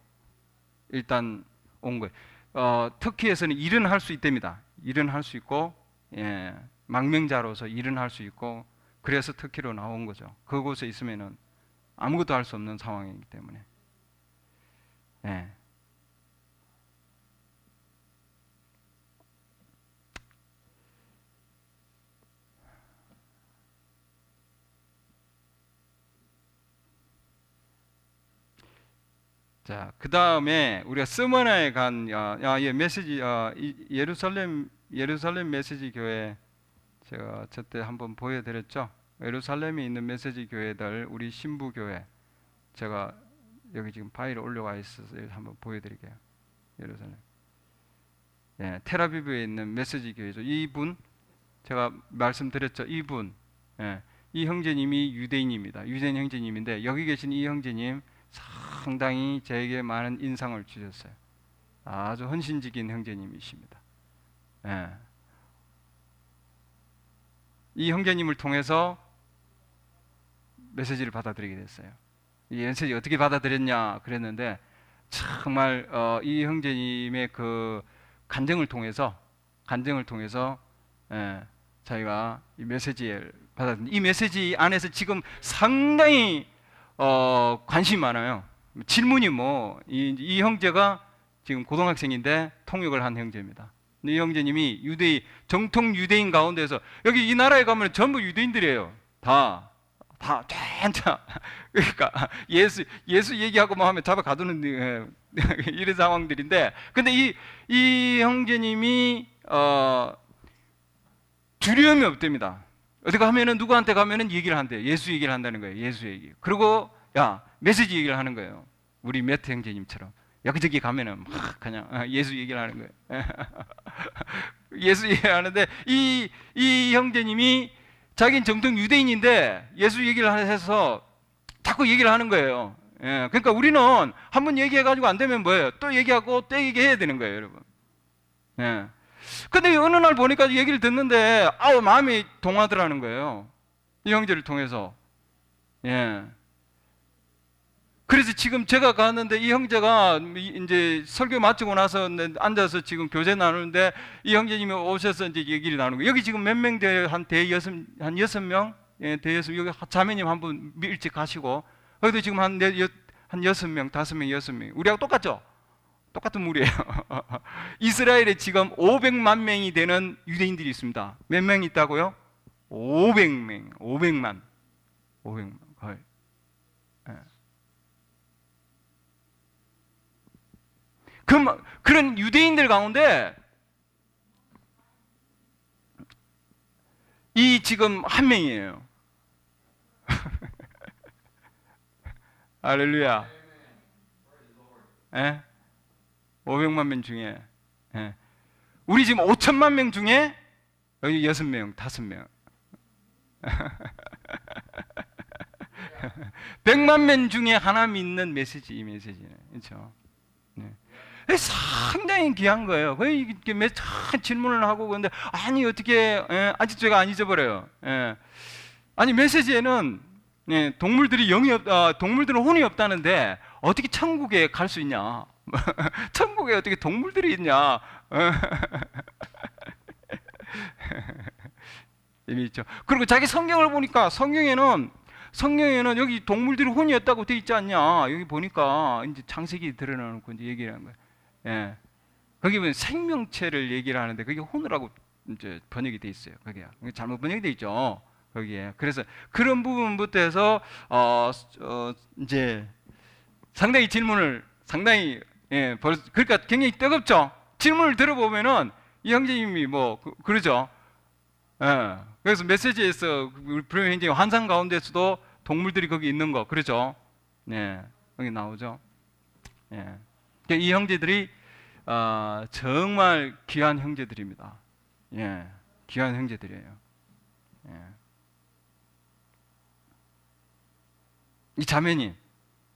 일단 온 거예요. 어, 터키에서는 일은 할 수 있답니다. 일은 할 수 있고 예, 망명자로서 일은 할 수 있고 그래서 터키로 나온 거죠. 그곳에 있으면 아무것도 할 수 없는 상황이기 때문에. 예. 자, 그 다음에 우리가 스머나에 간 아, 아, 예, 메시지 아, 이, 예루살렘 예루살렘 메시지 교회 제가 저때 한번 보여드렸죠. 예루살렘에 있는 메시지 교회들 우리 신부 교회 제가 여기 지금 파일을 올려와 있어서 한번 보여드릴게요. 예루살렘. 예, 테라비브에 있는 메시지 교회죠. 이분 제가 말씀드렸죠. 이분 예, 이 형제님이 유대인입니다. 유대인 형제님인데 여기 계신 이 형제님 상당히 저에게 많은 인상을 주셨어요. 아주 헌신적인 형제님이십니다. 예. 이 형제님을 통해서 메시지를 받아들이게 됐어요. 이 메시지 어떻게 받아들였냐 그랬는데 정말 어, 이 형제님의 그 간증을 통해서 간증을 통해서 예, 자기가 이 메시지를 받았는데 이 메시지 안에서 지금 상당히 어, 관심이 많아요. 질문이 뭐, 이, 이, 형제가 지금 고등학생인데 통역을 한 형제입니다. 이 형제님이 유대인, 정통 유대인 가운데서 여기 이 나라에 가면 전부 유대인들이에요. 다. 다, 전차. (laughs) 그러니까 예수, 예수 얘기하고만 뭐 하면 잡아 가두는 예, (laughs) 이런 상황들인데. 근데 이, 이 형제님이, 어, 두려움이 없답니다. 어디 가면은 누구한테 가면은 얘기를 한대. 요 예수 얘기를 한다는 거예요. 예수 얘기. 그리고 야, 메시지 얘기를 하는 거예요. 우리 매트 형제님처럼. 여기저기 가면은 막 그냥 아, 예수 얘기를 하는 거예요. (laughs) 예수 얘기를 하는데 이, 이 형제님이 자기는 정통 유대인인데 예수 얘기를 해서 자꾸 얘기를 하는 거예요. 예, 그러니까 우리는 한 번 얘기해가지고 안 되면 뭐예요? 또 얘기하고 또 얘기해야 되는 거예요, 여러분. 예. 근데 어느 날 보니까 얘기를 듣는데 아우 마음이 동하더라는 거예요. 이 형제를 통해서. 예. 그래서 지금 제가 갔는데 이 형제가 이제 설교 마치고 나서 앉아서 지금 교제 나누는데 이 형제님이 오셔서 이제 얘기를 나누고 여기 지금 몇명 돼요? 한 대여섯 한 여섯 명 예, 대여섯 여기 자매님 한 분 일찍 가시고 거기도 지금 한, 네, 여, 한 여섯 명 다섯 명 여섯 명 우리하고 똑같죠? 똑같은 무리에요 (laughs) 이스라엘에 지금 500만 명이 되는 유대인들이 있습니다. 몇 명 있다고요? 500명, 500만, 500만 거의. 네. 그, 그런 유대인들 가운데 이 지금 한 명이에요. (laughs) 할렐루야. 예? 500만 명 중에 예. 우리 지금 5천만 명 중에 여기 6명, 5명 100만 명 중에 하나 믿는 메시지 이 메시지는 그렇죠 네. 상당히 귀한 거예요. 거의 이렇게 몇 질문을 하고 그런데 아니 어떻게 예, 아직 제가 안 잊어버려요. 예. 아니 메시지에는 예, 동물들이 영이 없, 아, 동물들은 혼이 없다는데 어떻게 천국에 갈 수 있냐? (laughs) 천국에 어떻게 동물들이 있냐? 의미 (laughs) 있죠. 그리고 자기 성경을 보니까 성경에는 성경에는 여기 동물들이 혼이었다고 돼 있지 않냐? 여기 보니까 이제 창세기 드러나놓고 얘기 하는 거예요. 예. 거기 보면 생명체를 얘기를 하는데 그게 혼이라고 이제 번역이 돼 있어요. 거기 잘못 번역이 돼 있죠. 거기에 그래서 그런 부분부터 해서 어, 어, 이제 상당히 질문을 상당히 예, 벌써, 그러니까 굉장히 뜨겁죠. 질문을 들어보면은 이 형제님이 뭐 그, 그러죠. 예, 그래서 메시지에서 불임 그 형제님 환상 가운데서도 동물들이 거기 있는 거 그러죠. 예, 여기 나오죠. 예, 그러니까 이 형제들이 어, 정말 귀한 형제들입니다. 예, 귀한 형제들이에요. 예. 이 자매님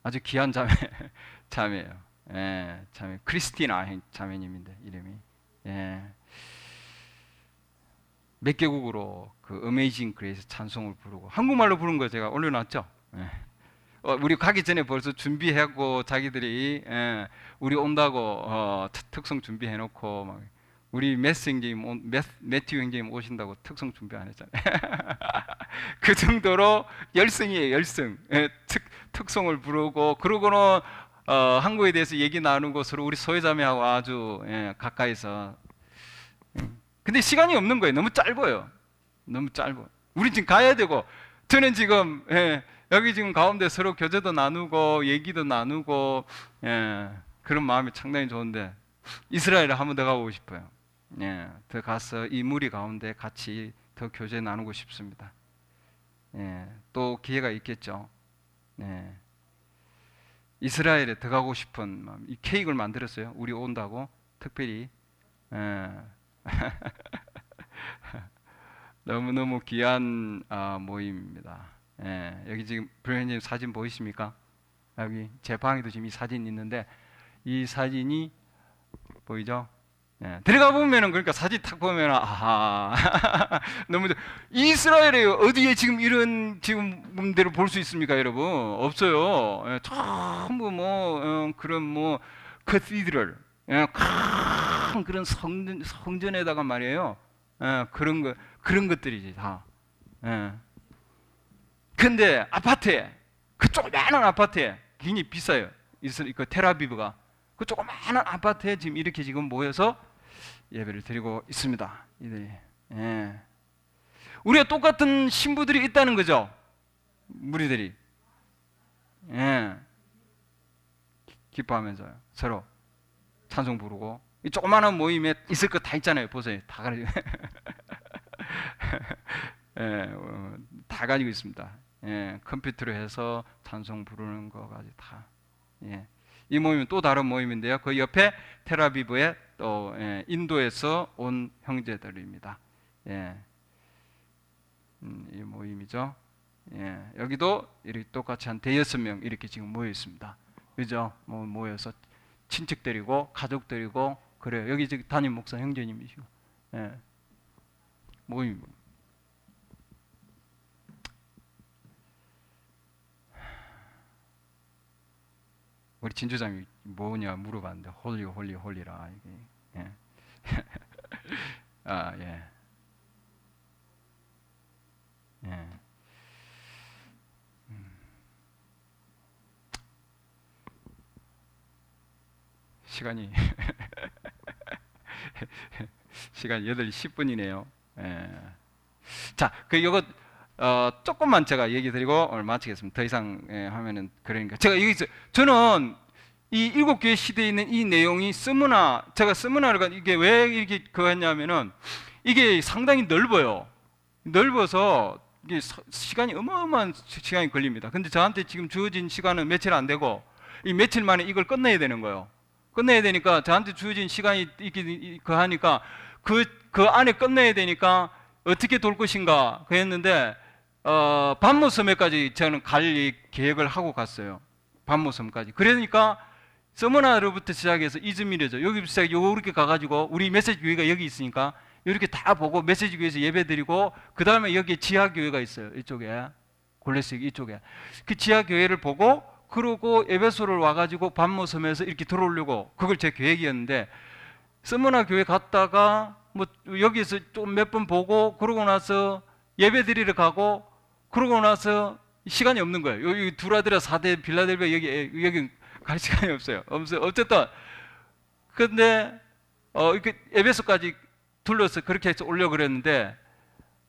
아주 귀한 자매 (laughs) 자매예요. 예, 자매 크리스티나 자매님인데 이름이 예. 몇 개국으로 그 어메이징 그레이스 찬송을 부르고 한국말로 부른 거 제가 올려놨죠. 예. 어, 우리 가기 전에 벌써 준비하고 자기들이 예, 우리 온다고 어, 특성 준비해놓고 막 우리 메스 형님 매튜 형제님 오신다고 특성 준비 안 했잖아요. (laughs) 그 정도로 열성이에요, 열성. 예, 특, 특성을 부르고, 그러고는 어, 한국에 대해서 얘기 나누는 것으로 우리 소외자매하고 아주 예, 가까이서 예. 근데 시간이 없는 거예요. 너무 짧아요. 너무 짧아. 우리 지금 가야 되고 저는 지금 예, 여기 지금 가운데 서로 교제도 나누고 얘기도 나누고 예, 그런 마음이 상당히 좋은데 이스라엘에 한번 더 가고 싶어요. 예, 더 가서 이 무리 가운데 같이 더 교제 나누고 싶습니다. 예, 또 기회가 있겠죠. 예. 이스라엘에 들어가고 싶은 이 케이크를 만들었어요. 우리 온다고 특별히 예. (laughs) 너무 너무 귀한 아, 모임입니다. 예, 여기 지금 브레님 사진 보이십니까? 여기 제 방에도 지금 이 사진 있는데 이 사진이 보이죠? 예, 들어가 보면은 그러니까 사진 탁 보면은 아하 (laughs) 너무 이스라엘에 어디에 지금 이런 지금 문대로 볼 수 있습니까 여러분 없어요 예, 전부 뭐 어, 그런 뭐 c a t h 예, 큰 그런 성전, 성전에다가 말이에요 예, 그런 거 그런 것들이지 다 예. 근데 아파트에 그 조그마한 아파트에 굉장히 비싸요 이스라엘 그 테라비브가 그 조그마한 아파트에 지금 이렇게 지금 모여서 예배를 드리고 있습니다. 이들이. 예. 우리가 똑같은 신부들이 있다는 거죠. 무리들이. 예. 기뻐하면서 서로 찬송 부르고 이 조그마한 모임에 있을 거 다 있잖아요. 보세요. 다 가지고. (laughs) 예, 어, 다 가지고 있습니다. 예, 컴퓨터로 해서 찬송 부르는 거까지 다. 예. 이 모임은 또 다른 모임인데요. 그 옆에 테라비브의 또 예, 인도에서 온 형제들입니다. 예. 음, 이 모임이죠. 예. 여기도 이렇게 똑같이 한 대여섯 명 이렇게 지금 모여 있습니다. 그죠? 뭐 모여서 친척 데리고 가족 데리고 그래요. 여기 지금 담임 목사 형제님이시고 예. 모임. 우리 진주장이 뭐냐 물어봤는데 홀리 홀리 홀리라 이게 예. (laughs) 아 예. 예. 음. 시간이 (laughs) 시간 8시 10분이네요. 예. 자, 그 이거 어, 조금만 제가 얘기 드리고 오늘 마치겠습니다. 더 이상 예, 하면은 그러니까 제가 여기서 저는 이 일곱 교 시대에 있는 이 내용이 스무나 제가 스무나를 이게 왜 이렇게 그했냐면은 이게 상당히 넓어요. 넓어서 이게 사, 시간이 어마어마한 시간이 걸립니다. 근데 저한테 지금 주어진 시간은 며칠 안 되고 이 며칠 만에 이걸 끝내야 되는 거예요. 끝내야 되니까 저한테 주어진 시간이 있긴 그 하니까 그그 그 안에 끝내야 되니까 어떻게 돌 것인가 그랬는데 어, 반모섬에까지 저는 갈 계획을 하고 갔어요. 반모섬까지. 그러니까 서머나로부터 시작해서 이즈미르죠. 여기부터 시작 요렇게 가가지고 우리 메시지 교회가 여기 있으니까 이렇게 다 보고 메시지 교회에서 예배드리고 그 다음에 여기 에 지하 교회가 있어요. 이쪽에 골레스 이쪽에 그 지하 교회를 보고 그러고 예배소를 와가지고 반모섬에서 이렇게 들어오려고 그걸 제 계획이었는데 서머나 교회 갔다가 뭐 여기에서 좀 몇 번 보고 그러고 나서 예배 드리러 가고 그러고 나서 시간이 없는 거예요. 여기 두라드라 4대 빌라델비아 여기 여기 갈 (laughs) 시간이 없어요. 어쨌든 근데 어, 이렇게 에베소까지 둘러서 그렇게 해서 올려 그랬는데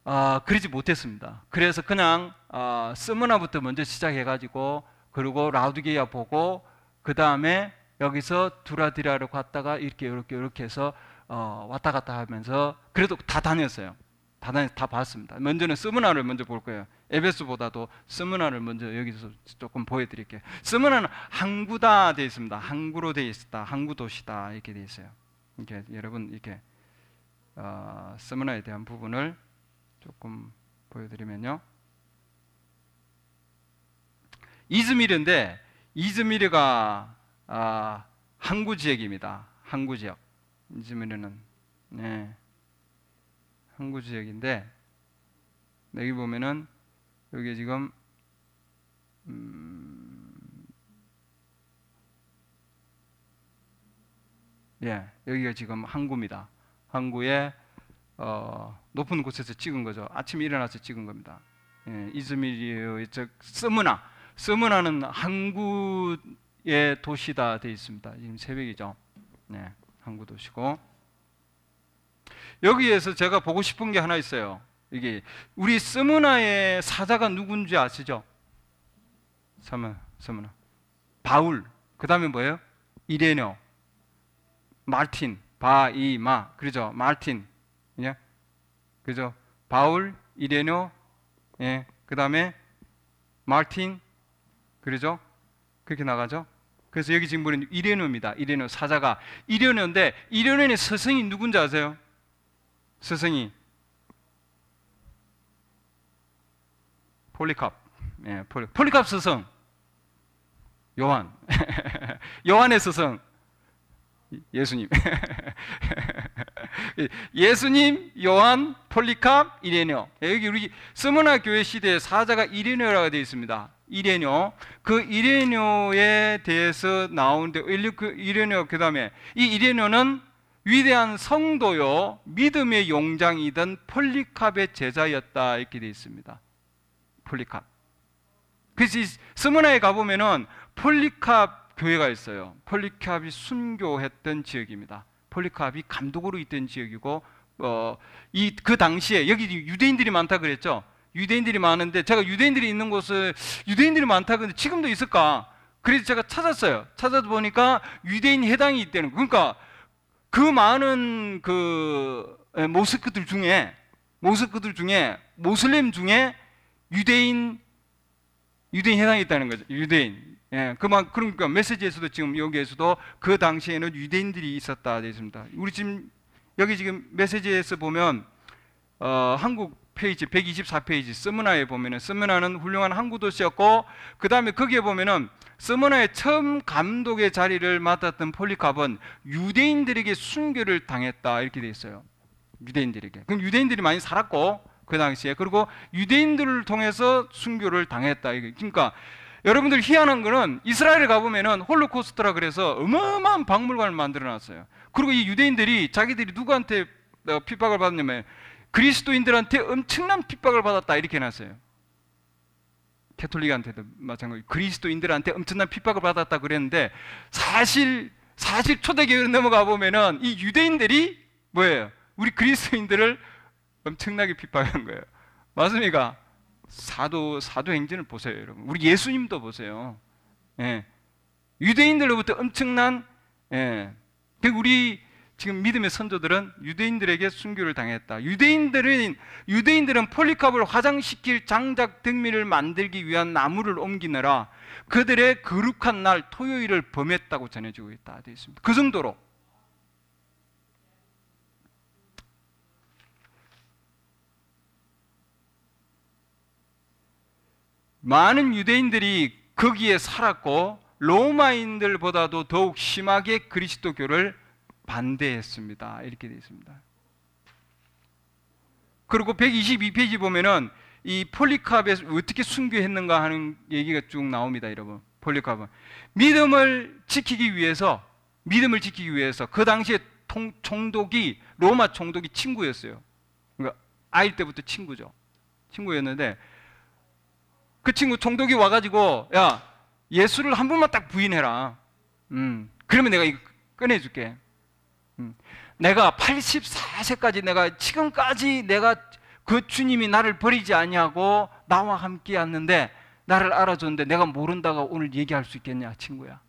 아, 그러지 못했습니다. 그래서 그냥 아, 스무나부터 먼저 시작해가지고 그리고 라우드게아 보고 그 다음에 여기서 두라디라로 갔다가 이렇게 이렇게 이렇게 해서 어, 왔다 갔다 하면서 그래도 다 다녔어요. 다 다녔 다 봤습니다. 먼저는 스무나를 먼저 볼 거예요. 에베소보다도 스무나를 먼저 여기서 조금 보여드릴게요. 스무나는 항구다 되어 있습니다. 항구로 되어 있다. 항구 도시다 이렇게 되어 있어요. 이렇게 여러분 이렇게 어, 스무나에 대한 부분을 조금 보여드리면요. 이즈미르인데 이즈미르가 아, 항구 지역입니다. 항구 지역. 이즈미르는 네. 항구 지역인데 여기 보면은 여기 지금 음 예, 여기가 지금 항구입니다. 항구에 어 높은 곳에서 찍은 거죠. 아침에 일어나서 찍은 겁니다. 예, 이즈미리의 즉 스무나 스무나는 항구의 도시다 돼 있습니다. 지금 새벽이죠. 네, 항구 도시고 여기에서 제가 보고 싶은 게 하나 있어요. 이게 우리 스무나의 사자가 누군지 아시죠? 스무나, 바울. 그 다음에 뭐예요? 이레뇨, 마틴, 바이마. 그죠? 마틴. 그 그죠? 바울, 이레뇨, 예. 그 다음에 마틴, 그죠 그렇게 나가죠? 그래서 여기 지금 보는 이레노입니다. 이레노 사자가 이레노인데 이레노의 스승이 누군지 아세요? 스승이 폴리캅. 예, 폴리, 폴리캅 스승. 요한. (laughs) 요한의 스승. 예수님. (laughs) 예수님, 요한, 폴리캅, 이레뇨. 예, 여기 우리 스무나 교회 시대에 사자가 이레뇨라고 되어 있습니다. 이레뇨. 그 이레뇨에 대해서 나오는데 그 이레뇨 그다음에 이 이레뇨는 위대한 성도요 믿음의 용장이던 폴리캅의 제자였다 이렇게 되어 있습니다. 폴리캅. 그래서 스무나에 가보면은 폴리캅 교회가 있어요. 폴리캅이 순교했던 지역입니다. 폴리캅이 감독으로 있던 지역이고 어, 이그 당시에 여기 유대인들이 많다 그랬죠. 유대인들이 많은데 제가 유대인들이 있는 곳을 유대인들이 많다 그는데 지금도 있을까? 그래서 제가 찾았어요. 찾아보니까 유대인 해당이 있다는 거. 그러니까 그 많은 그 예, 모스크들 중에 모스크들 중에 모슬림 중에 유대인 유대인 해당이 있다는 거죠. 유대인. 예, 그만 그러니까 메시지에서도 지금 여기에서도 그 당시에는 유대인들이 있었다 되어 있습니다. 우리 지금 여기 지금 메시지에서 보면 어, 한국 페이지 124페이지 스므나에 보면은 스므나는 훌륭한 항구 도시였고 그 다음에 거기에 보면은 스므나의 처음 감독의 자리를 맡았던 폴리캅은 유대인들에게 순교를 당했다 이렇게 돼 있어요. 유대인들에게. 그럼 유대인들이 많이 살았고 그 당시에 그리고 유대인들을 통해서 순교를 당했다. 그러니까 여러분들 희한한 거는 이스라엘에 가보면은 홀로코스트라 그래서 어마어마한 박물관을 만들어놨어요. 그리고 이 유대인들이 자기들이 누구한테 어, 핍박을 받았냐면 그리스도인들한테 엄청난 핍박을 받았다 이렇게 해놨어요. 캐톨릭한테도 마찬가지. 그리스도인들한테 엄청난 핍박을 받았다 그랬는데 사실 사실 초대교회로 넘어가 보면은 이 유대인들이 뭐예요? 우리 그리스도인들을 엄청나게 비판한 거예요. 마스미가 사도 사도행전을 보세요, 여러분. 우리 예수님도 보세요. 예. 유대인들로부터 엄청난 예. 우리 지금 믿음의 선조들은 유대인들에게 순교를 당했다. 유대인들은 유대인들은 폴리캅을 화장시킬 장작 등미를 만들기 위한 나무를 옮기느라 그들의 거룩한 날 토요일을 범했다고 전해지고 있다. 되어 있습니다. 그 정도로 많은 유대인들이 거기에 살았고 로마인들보다도 더욱 심하게 그리스도교를 반대했습니다. 이렇게 되어 있습니다. 그리고 122페이지 보면은 이 폴리캅에 어떻게 순교했는가 하는 얘기가 쭉 나옵니다, 여러분. 폴리캅은 믿음을 지키기 위해서 믿음을 지키기 위해서 그 당시에 통, 총독이 로마 총독이 친구였어요. 그러니까 아이 때부터 친구죠. 친구였는데 그 친구 총독이 와가지고 야 예수를 한 번만 딱 부인해라. 음, 그러면 내가 이거 꺼내줄게. 음, 내가 84세까지 내가 지금까지 내가 그 주님이 나를 버리지 아니하고 나와 함께 왔는데 나를 알아줬는데 내가 모른다고 오늘 얘기할 수 있겠냐 친구야.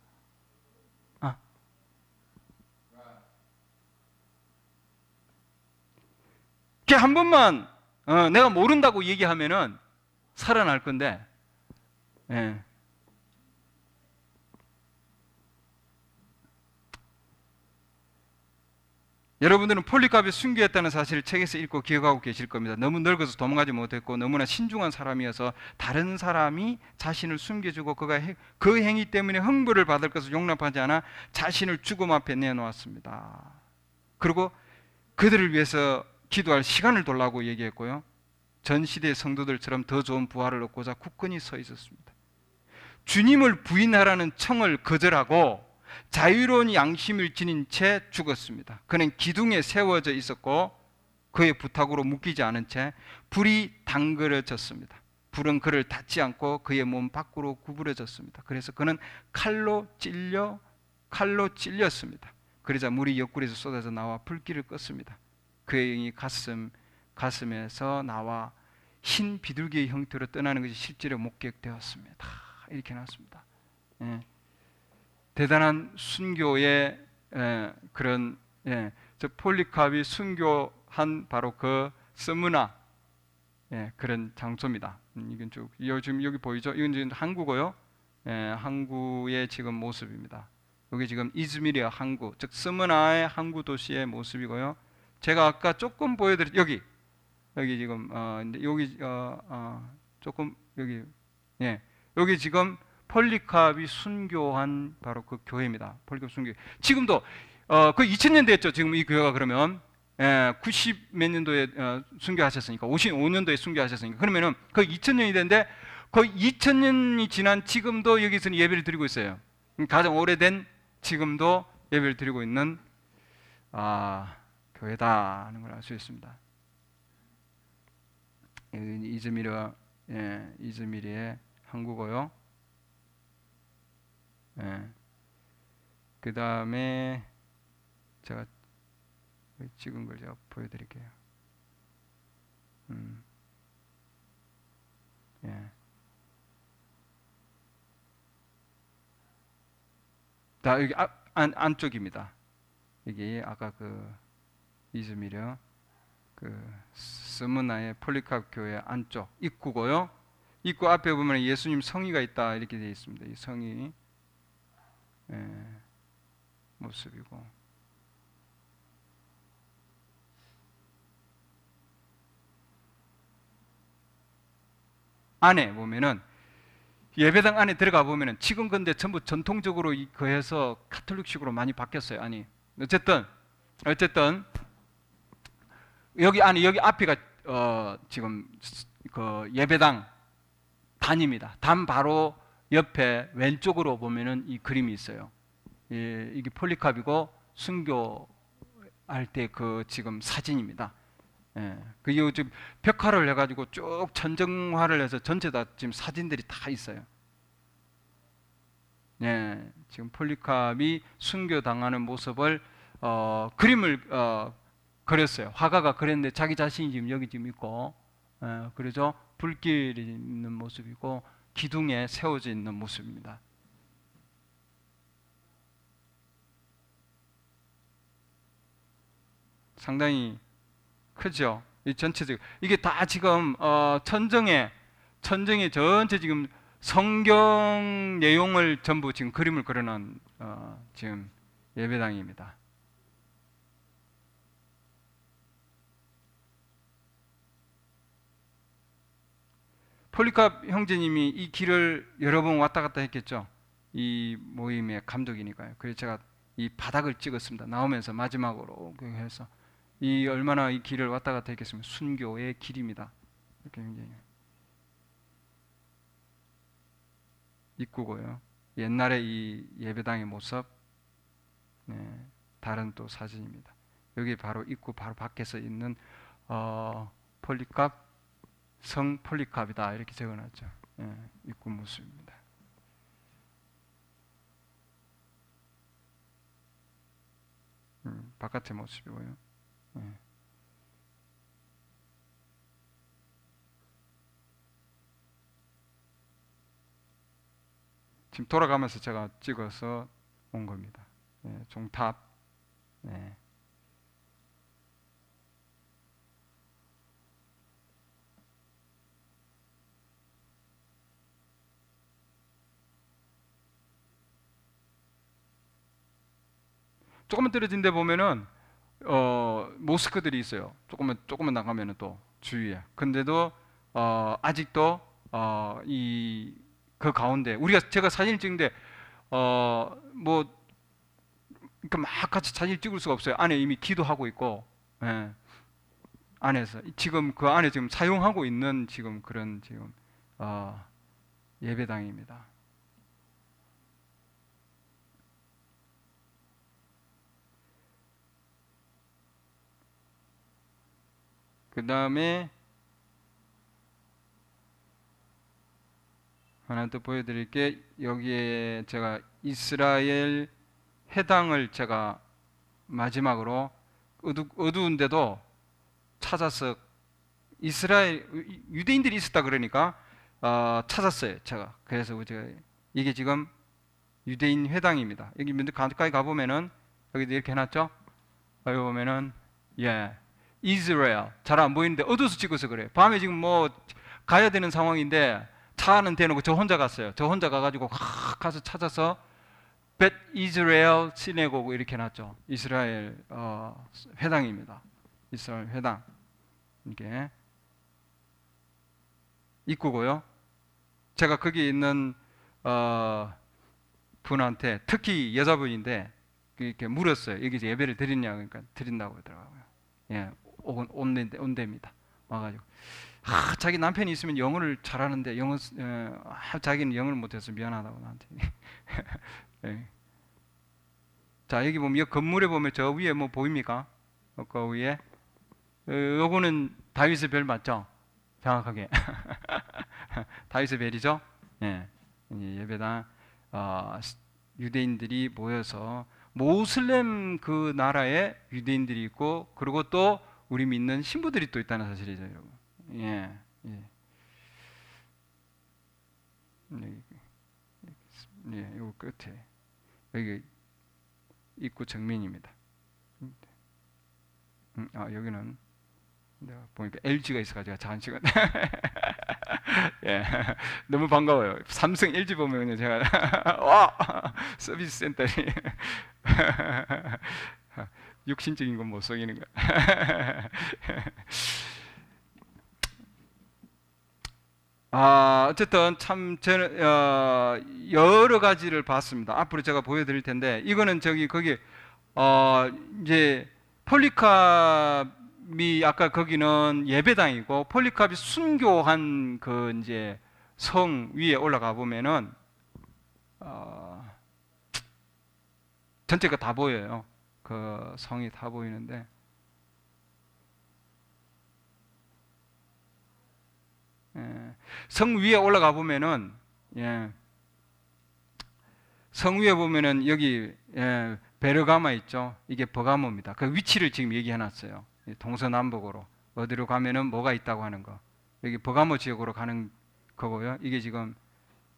아. 한 번만 어, 내가 모른다고 얘기하면은 살아날 건데 예. 여러분들은 폴리캅이 순교했다는 사실을 책에서 읽고 기억하고 계실 겁니다. 너무 늙어서 도망가지 못했고 너무나 신중한 사람이어서 다른 사람이 자신을 숨겨주고 그가 그 행위 때문에 흥부를 받을 것을 용납하지 않아 자신을 죽음 앞에 내놓았습니다. 그리고 그들을 위해서 기도할 시간을 돌라고 얘기했고요. 전 시대의 성도들처럼 더 좋은 부활을 얻고자 굳건히 서 있었습니다. 주님을 부인하라는 청을 거절하고 자유로운 양심을 지닌 채 죽었습니다. 그는 기둥에 세워져 있었고 그의 부탁으로 묶이지 않은 채 불이 당그러졌습니다. 불은 그를 닿지 않고 그의 몸 밖으로 구부러졌습니다. 그래서 그는 칼로 찔려 칼로 찔렸습니다. 그러자 물이 옆구리에서 쏟아져 나와 불길을 껐습니다. 그의 영이 가슴 가슴에서 나와 흰 비둘기의 형태로 떠나는 것이 실제로 목격되었습니다. 이렇게 해놨습니다. 예. 대단한 순교의 예, 그런 예, 저 폴리캅이 순교한 바로 그 스무나 예, 그런 장소입니다. 음, 이건 쭉 요즘 여기 보이죠? 이건 지금 항구고요. 예, 항구의 지금 모습입니다. 여기 지금 이즈미리 항구, 즉 스무나의 항구 도시의 모습이고요. 제가 아까 조금 보여드린 여기 여기 지금 어, 여기 어, 어, 조금 여기 예. 여기 지금 폴리카비 순교한 바로 그 교회입니다. 폴리캅 순교. 지금도 어, 그 2000년대 였죠 지금 이 교회가 그러면 90몇 예, 년도에 어, 순교하셨으니까 55년도에 순교하셨으니까 그러면은 그 2000년이 됐는데 거 그 2000년이 지난 지금도 여기서 예배를 드리고 있어요. 음, 가장 오래된 지금도 예배를 드리고 있는 아, 교회다 하는 걸 알 수 있습니다. 이즈미르 예, 이즈미르의 한국어요. 예. 그 다음에 제가 찍은 걸 제가 보여드릴게요. 음. 예. 다 여기 아, 안, 안쪽입니다. 여기 아까 그 이즈미려 그 스무나의 폴리캅 교회 안쪽 입구고요. 입구 앞에 보면 예수님 성의가 있다 이렇게 되어 있습니다. 이 성의 예, 모습이고 안에 보면은 예배당 안에 들어가 보면은 지금 근데 전부 전통적으로 거해서 카톨릭식으로 많이 바뀌었어요. 아니 어쨌든 어쨌든 여기 안에 여기 앞에가 어, 지금 그 예배당 단입니다. 단 바로 옆에 왼쪽으로 보면은 이 그림이 있어요. 예, 이게 폴리캅이고 순교할 때 그 지금 사진입니다. 예, 그게 지금 벽화를 해가지고 쭉 전정화를 해서 전체 다 지금 사진들이 다 있어요. 예, 지금 폴리캅이 순교당하는 모습을 어, 그림을 어, 그렸어요. 화가가 그랬는데 자기 자신이 지금 여기 지금 있고, 예, 어, 그래서 불길이 있는 모습이고 기둥에 세워져 있는 모습입니다. 상당히 크죠. 이 전체적 이게 다 지금 어, 천정에 천정에 전체 지금 성경 내용을 전부 지금 그림을 그려놓은 어, 지금 예배당입니다. 폴리캅 형제님이 이 길을 여러 번 왔다 갔다 했겠죠. 이 모임의 감독이니까요. 그래서 제가 이 바닥을 찍었습니다. 나오면서 마지막으로 해서 이 얼마나 이 길을 왔다 갔다 했겠습니까? 순교의 길입니다. 이렇게 굉장히 입구고요. 옛날에 이 예배당의 모습, 네, 다른 또 사진입니다. 여기 바로 입구 바로 밖에서 있는 어, 폴리캅 성 폴리캅이다 이렇게 적어놨죠. 예, 입구무수입니다. 음, 바깥의 모습이고요. 예. 지금 돌아가면서 제가 찍어서 온 겁니다. 예, 종탑. 예. 조금만 떨어진 데 보면은 어, 모스크들이 있어요. 조금만 조금만 나가면은 또 주위에. 근데도 어, 아직도 어, 이그 가운데 우리가 제가 사진을 찍는데 어, 뭐 그러니까 막 같이 사진을 찍을 수가 없어요. 안에 이미 기도하고 있고 예. 안에서 지금 그 안에 지금 사용하고 있는 지금 그런 지금 어, 예배당입니다. 그 다음에 하나 더 보여드릴게 여기에 제가 이스라엘 해당을 제가 마지막으로 어두, 어두운데도 찾아서 이스라엘 유대인들이 있었다 그러니까 어, 찾았어요 제가 그래서 제가 이게 지금 유대인 회당입니다 여기 가까이 가보면은 여기도 이렇게 해놨죠 여기 보면은 예 이스라엘 잘 안 보이는데 어두워서 찍어서 그래요. 밤에 지금 뭐 가야 되는 상황인데 차는 대놓고 저 혼자 갔어요. 저 혼자 가가지고 확 가서 찾아서 벳 이스라엘 시내고고 이렇게 놨죠. 이스라엘 어, 회당입니다. 이스라엘 회당 이게 입구고요. 제가 거기 있는 어, 분한테 특히 여자분인데 이렇게 물었어요. 여기 예배를 드리냐 그러니까 드린다고 하더라고요. 예, 온대입니다. 와가지고 아, 자기 남편이 있으면 영어를 잘하는데 영어 어, 자기는 영어를 못해서 미안하다고 나한테. 네. (laughs) 자 여기 보면 여 건물에 보면 저 위에 뭐 보입니까? 그 위에 어, 요거는 다윗의 별 맞죠? 정확하게 (laughs) 다윗의 별이죠. 예. 예배당 어, 유대인들이 모여서 모슬렘 그 나라에 유대인들이 있고 그리고 또 우리 믿는 신부들이 또 있다는 사실이죠, 여러분. 예. 예. 예, 네, 요 네, 네, 끝에 여기 입구 정면입니다. 음, 아 여기는 내가 보니까 LG가 있어가지고 자한 시간. (laughs) 예, 너무 반가워요. 삼성 LG 보면 제가 (laughs) 와 서비스 센터에 육신적인 건못 속이는 거야. (laughs) 아, 어쨌든 참 저는 어, 여러 가지를 봤습니다. 앞으로 제가 보여드릴 텐데 이거는 저기 거기 어, 이제 폴리캅이 아까 거기는 예배당이고 폴리캅이 순교한 그 이제 성 위에 올라가 보면은 어, 전체가 다 보여요. 그 성이 다 보이는데 예, 성 위에 올라가 보면은 예, 성 위에 보면은 여기 예, 베르가마 있죠. 이게 버가모입니다. 그 위치를 지금 얘기해 놨어요. 동서남북으로 어디로 가면은 뭐가 있다고 하는 거. 여기 버가모 지역으로 가는 거고요. 이게 지금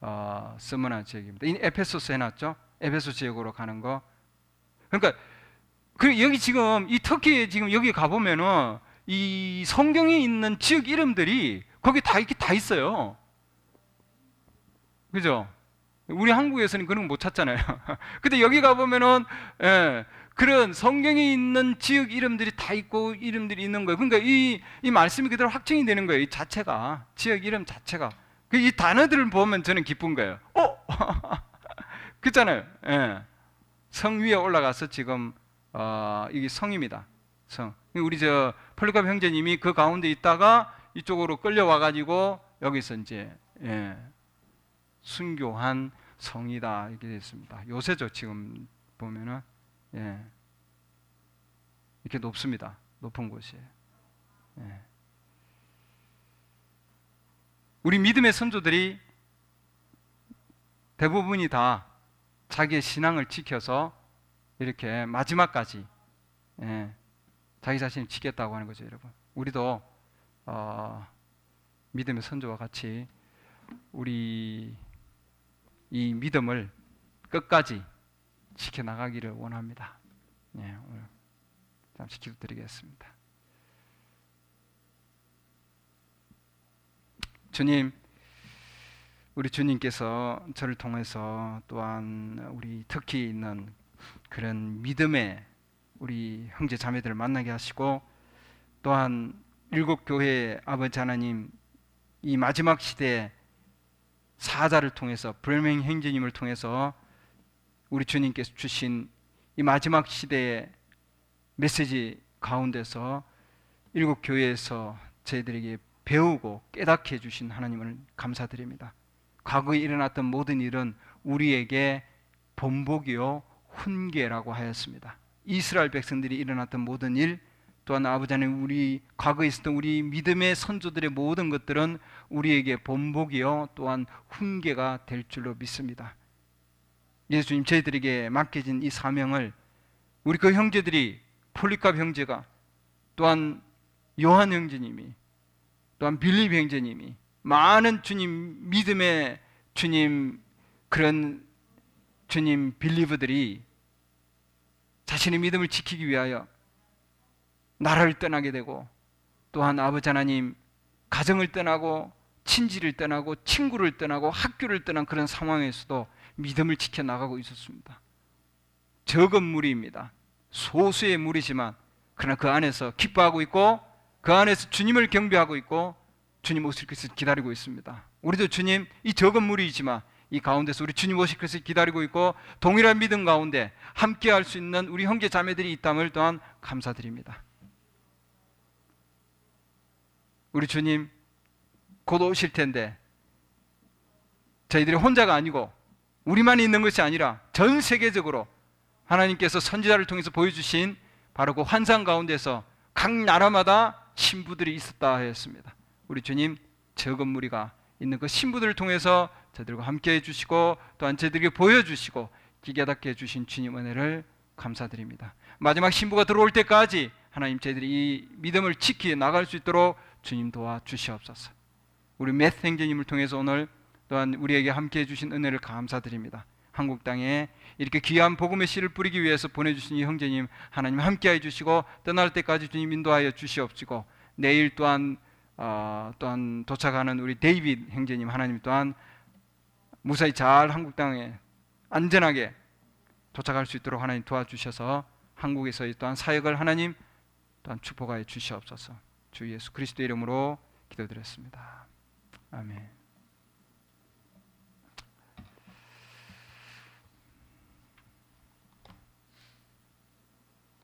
어, 스무나 지역입니다. 이 에페소스 해놨죠. 에페소 지역으로 가는 거. 그러니까 그리고 여기 지금 이 터키에 지금 여기 가보면은 이성경이 있는 지역 이름들이 거기 다 이렇게 다 있어요. 그죠? 우리 한국에서는 그런 거 못 찾잖아요. (laughs) 근데 여기 가보면은, 예, 그런 성경에 있는 지역 이름들이 다 있고 이름들이 있는 거예요. 그러니까 이, 이 말씀이 그대로 확정이 되는 거예요. 이 자체가. 지역 이름 자체가. 그 이 단어들을 보면 저는 기쁜 거예요. 어? (laughs) 그잖아요. 예. 성 위에 올라가서 지금 어, 이게 성입니다. 성. 그러니까 우리 저 폴리갑 형제님이 그 가운데 있다가 이쪽으로 끌려와 가지고 여기서 이제 예, 순교한 성이다 이렇게 됐습니다. 요새죠 지금 보면은 예, 이렇게 높습니다. 높은 곳이에요. 예. 우리 믿음의 선조들이 대부분이 다 자기의 신앙을 지켜서 이렇게 마지막까지 예, 자기 자신을 지겠다고 하는 거죠, 여러분. 우리도 어, 믿음의 선조와 같이 우리 이 믿음을 끝까지 지켜 나가기를 원합니다. 예, 오늘 잠시 기도드리겠습니다. 주님, 우리 주님께서 저를 통해서 또한 우리 특히 있는 그런 믿음의 우리 형제 자매들을 만나게 하시고 또한 일곱 교회의 아버지 하나님 이 마지막 시대에 사자를 통해서 불명 행진님을 통해서 우리 주님께서 주신 이 마지막 시대의 메시지 가운데서 일곱 교회에서 저희들에게 배우고 깨닫게 해주신 하나님을 감사드립니다. 과거에 일어났던 모든 일은 우리에게 본복이요 훈계라고 하였습니다. 이스라엘 백성들이 일어났던 모든 일 또한 아버지 하 우리 과거에 있었던 우리 믿음의 선조들의 모든 것들은 우리에게 본복이요 또한 훈계가 될 줄로 믿습니다. 예수님 저희들에게 맡겨진 이 사명을 우리 그 형제들이 폴리캅 형제가 또한 요한 형제님이 또한 빌립 형제님이 많은 주님 믿음의 주님 그런 주님 빌리브들이 자신의 믿음을 지키기 위하여 나라를 떠나게 되고 또한 아버지 하나님 가정을 떠나고 친지를 떠나고 친구를 떠나고 학교를 떠난 그런 상황에서도 믿음을 지켜 나가고 있었습니다. 적은 무리입니다. 소수의 무리지만 그러나 그 안에서 기뻐하고 있고 그 안에서 주님을 경배하고 있고 주님 오실 것을 기다리고 있습니다. 우리도 주님 이 적은 무리이지만 이 가운데서 우리 주님 오실 것을 기다리고 있고 동일한 믿음 가운데 함께 할 수 있는 우리 형제 자매들이 있다을 또한 감사드립니다. 우리 주님 곧 오실 텐데 저희들이 혼자가 아니고 우리만 있는 것이 아니라 전 세계적으로 하나님께서 선지자를 통해서 보여주신 바로 그 환상 가운데서 각 나라마다 신부들이 있었다 하였습니다. 우리 주님 적은 무리가 있는 그 신부들을 통해서 저들과 함께 해주시고 또한 저들에게 보여주시고 기계답게 해주신 주님 은혜를 감사드립니다. 마지막 신부가 들어올 때까지 하나님 저희들이 이 믿음을 지키 나갈 수 있도록 주님 도와주시옵소서. 우리 맷 행제님을 통해서 오늘 또한 우리에게 함께 해주신 은혜를 감사드립니다. 한국 땅에 이렇게 귀한 복음의 씨를 뿌리기 위해서 보내주신 이 형제님 하나님 함께 해주시고 떠날 때까지 주님 인도하여 주시옵시고 내일 또한 어, 또한 도착하는 우리 데이빗 형제님 하나님 또한 무사히 잘 한국 땅에 안전하게 도착할 수 있도록 하나님 도와주셔서 한국에서의 또한 사역을 하나님 또한 축복하여 주시옵소서. 주 예수 그리스도 이름으로 기도드렸습니다. 아멘.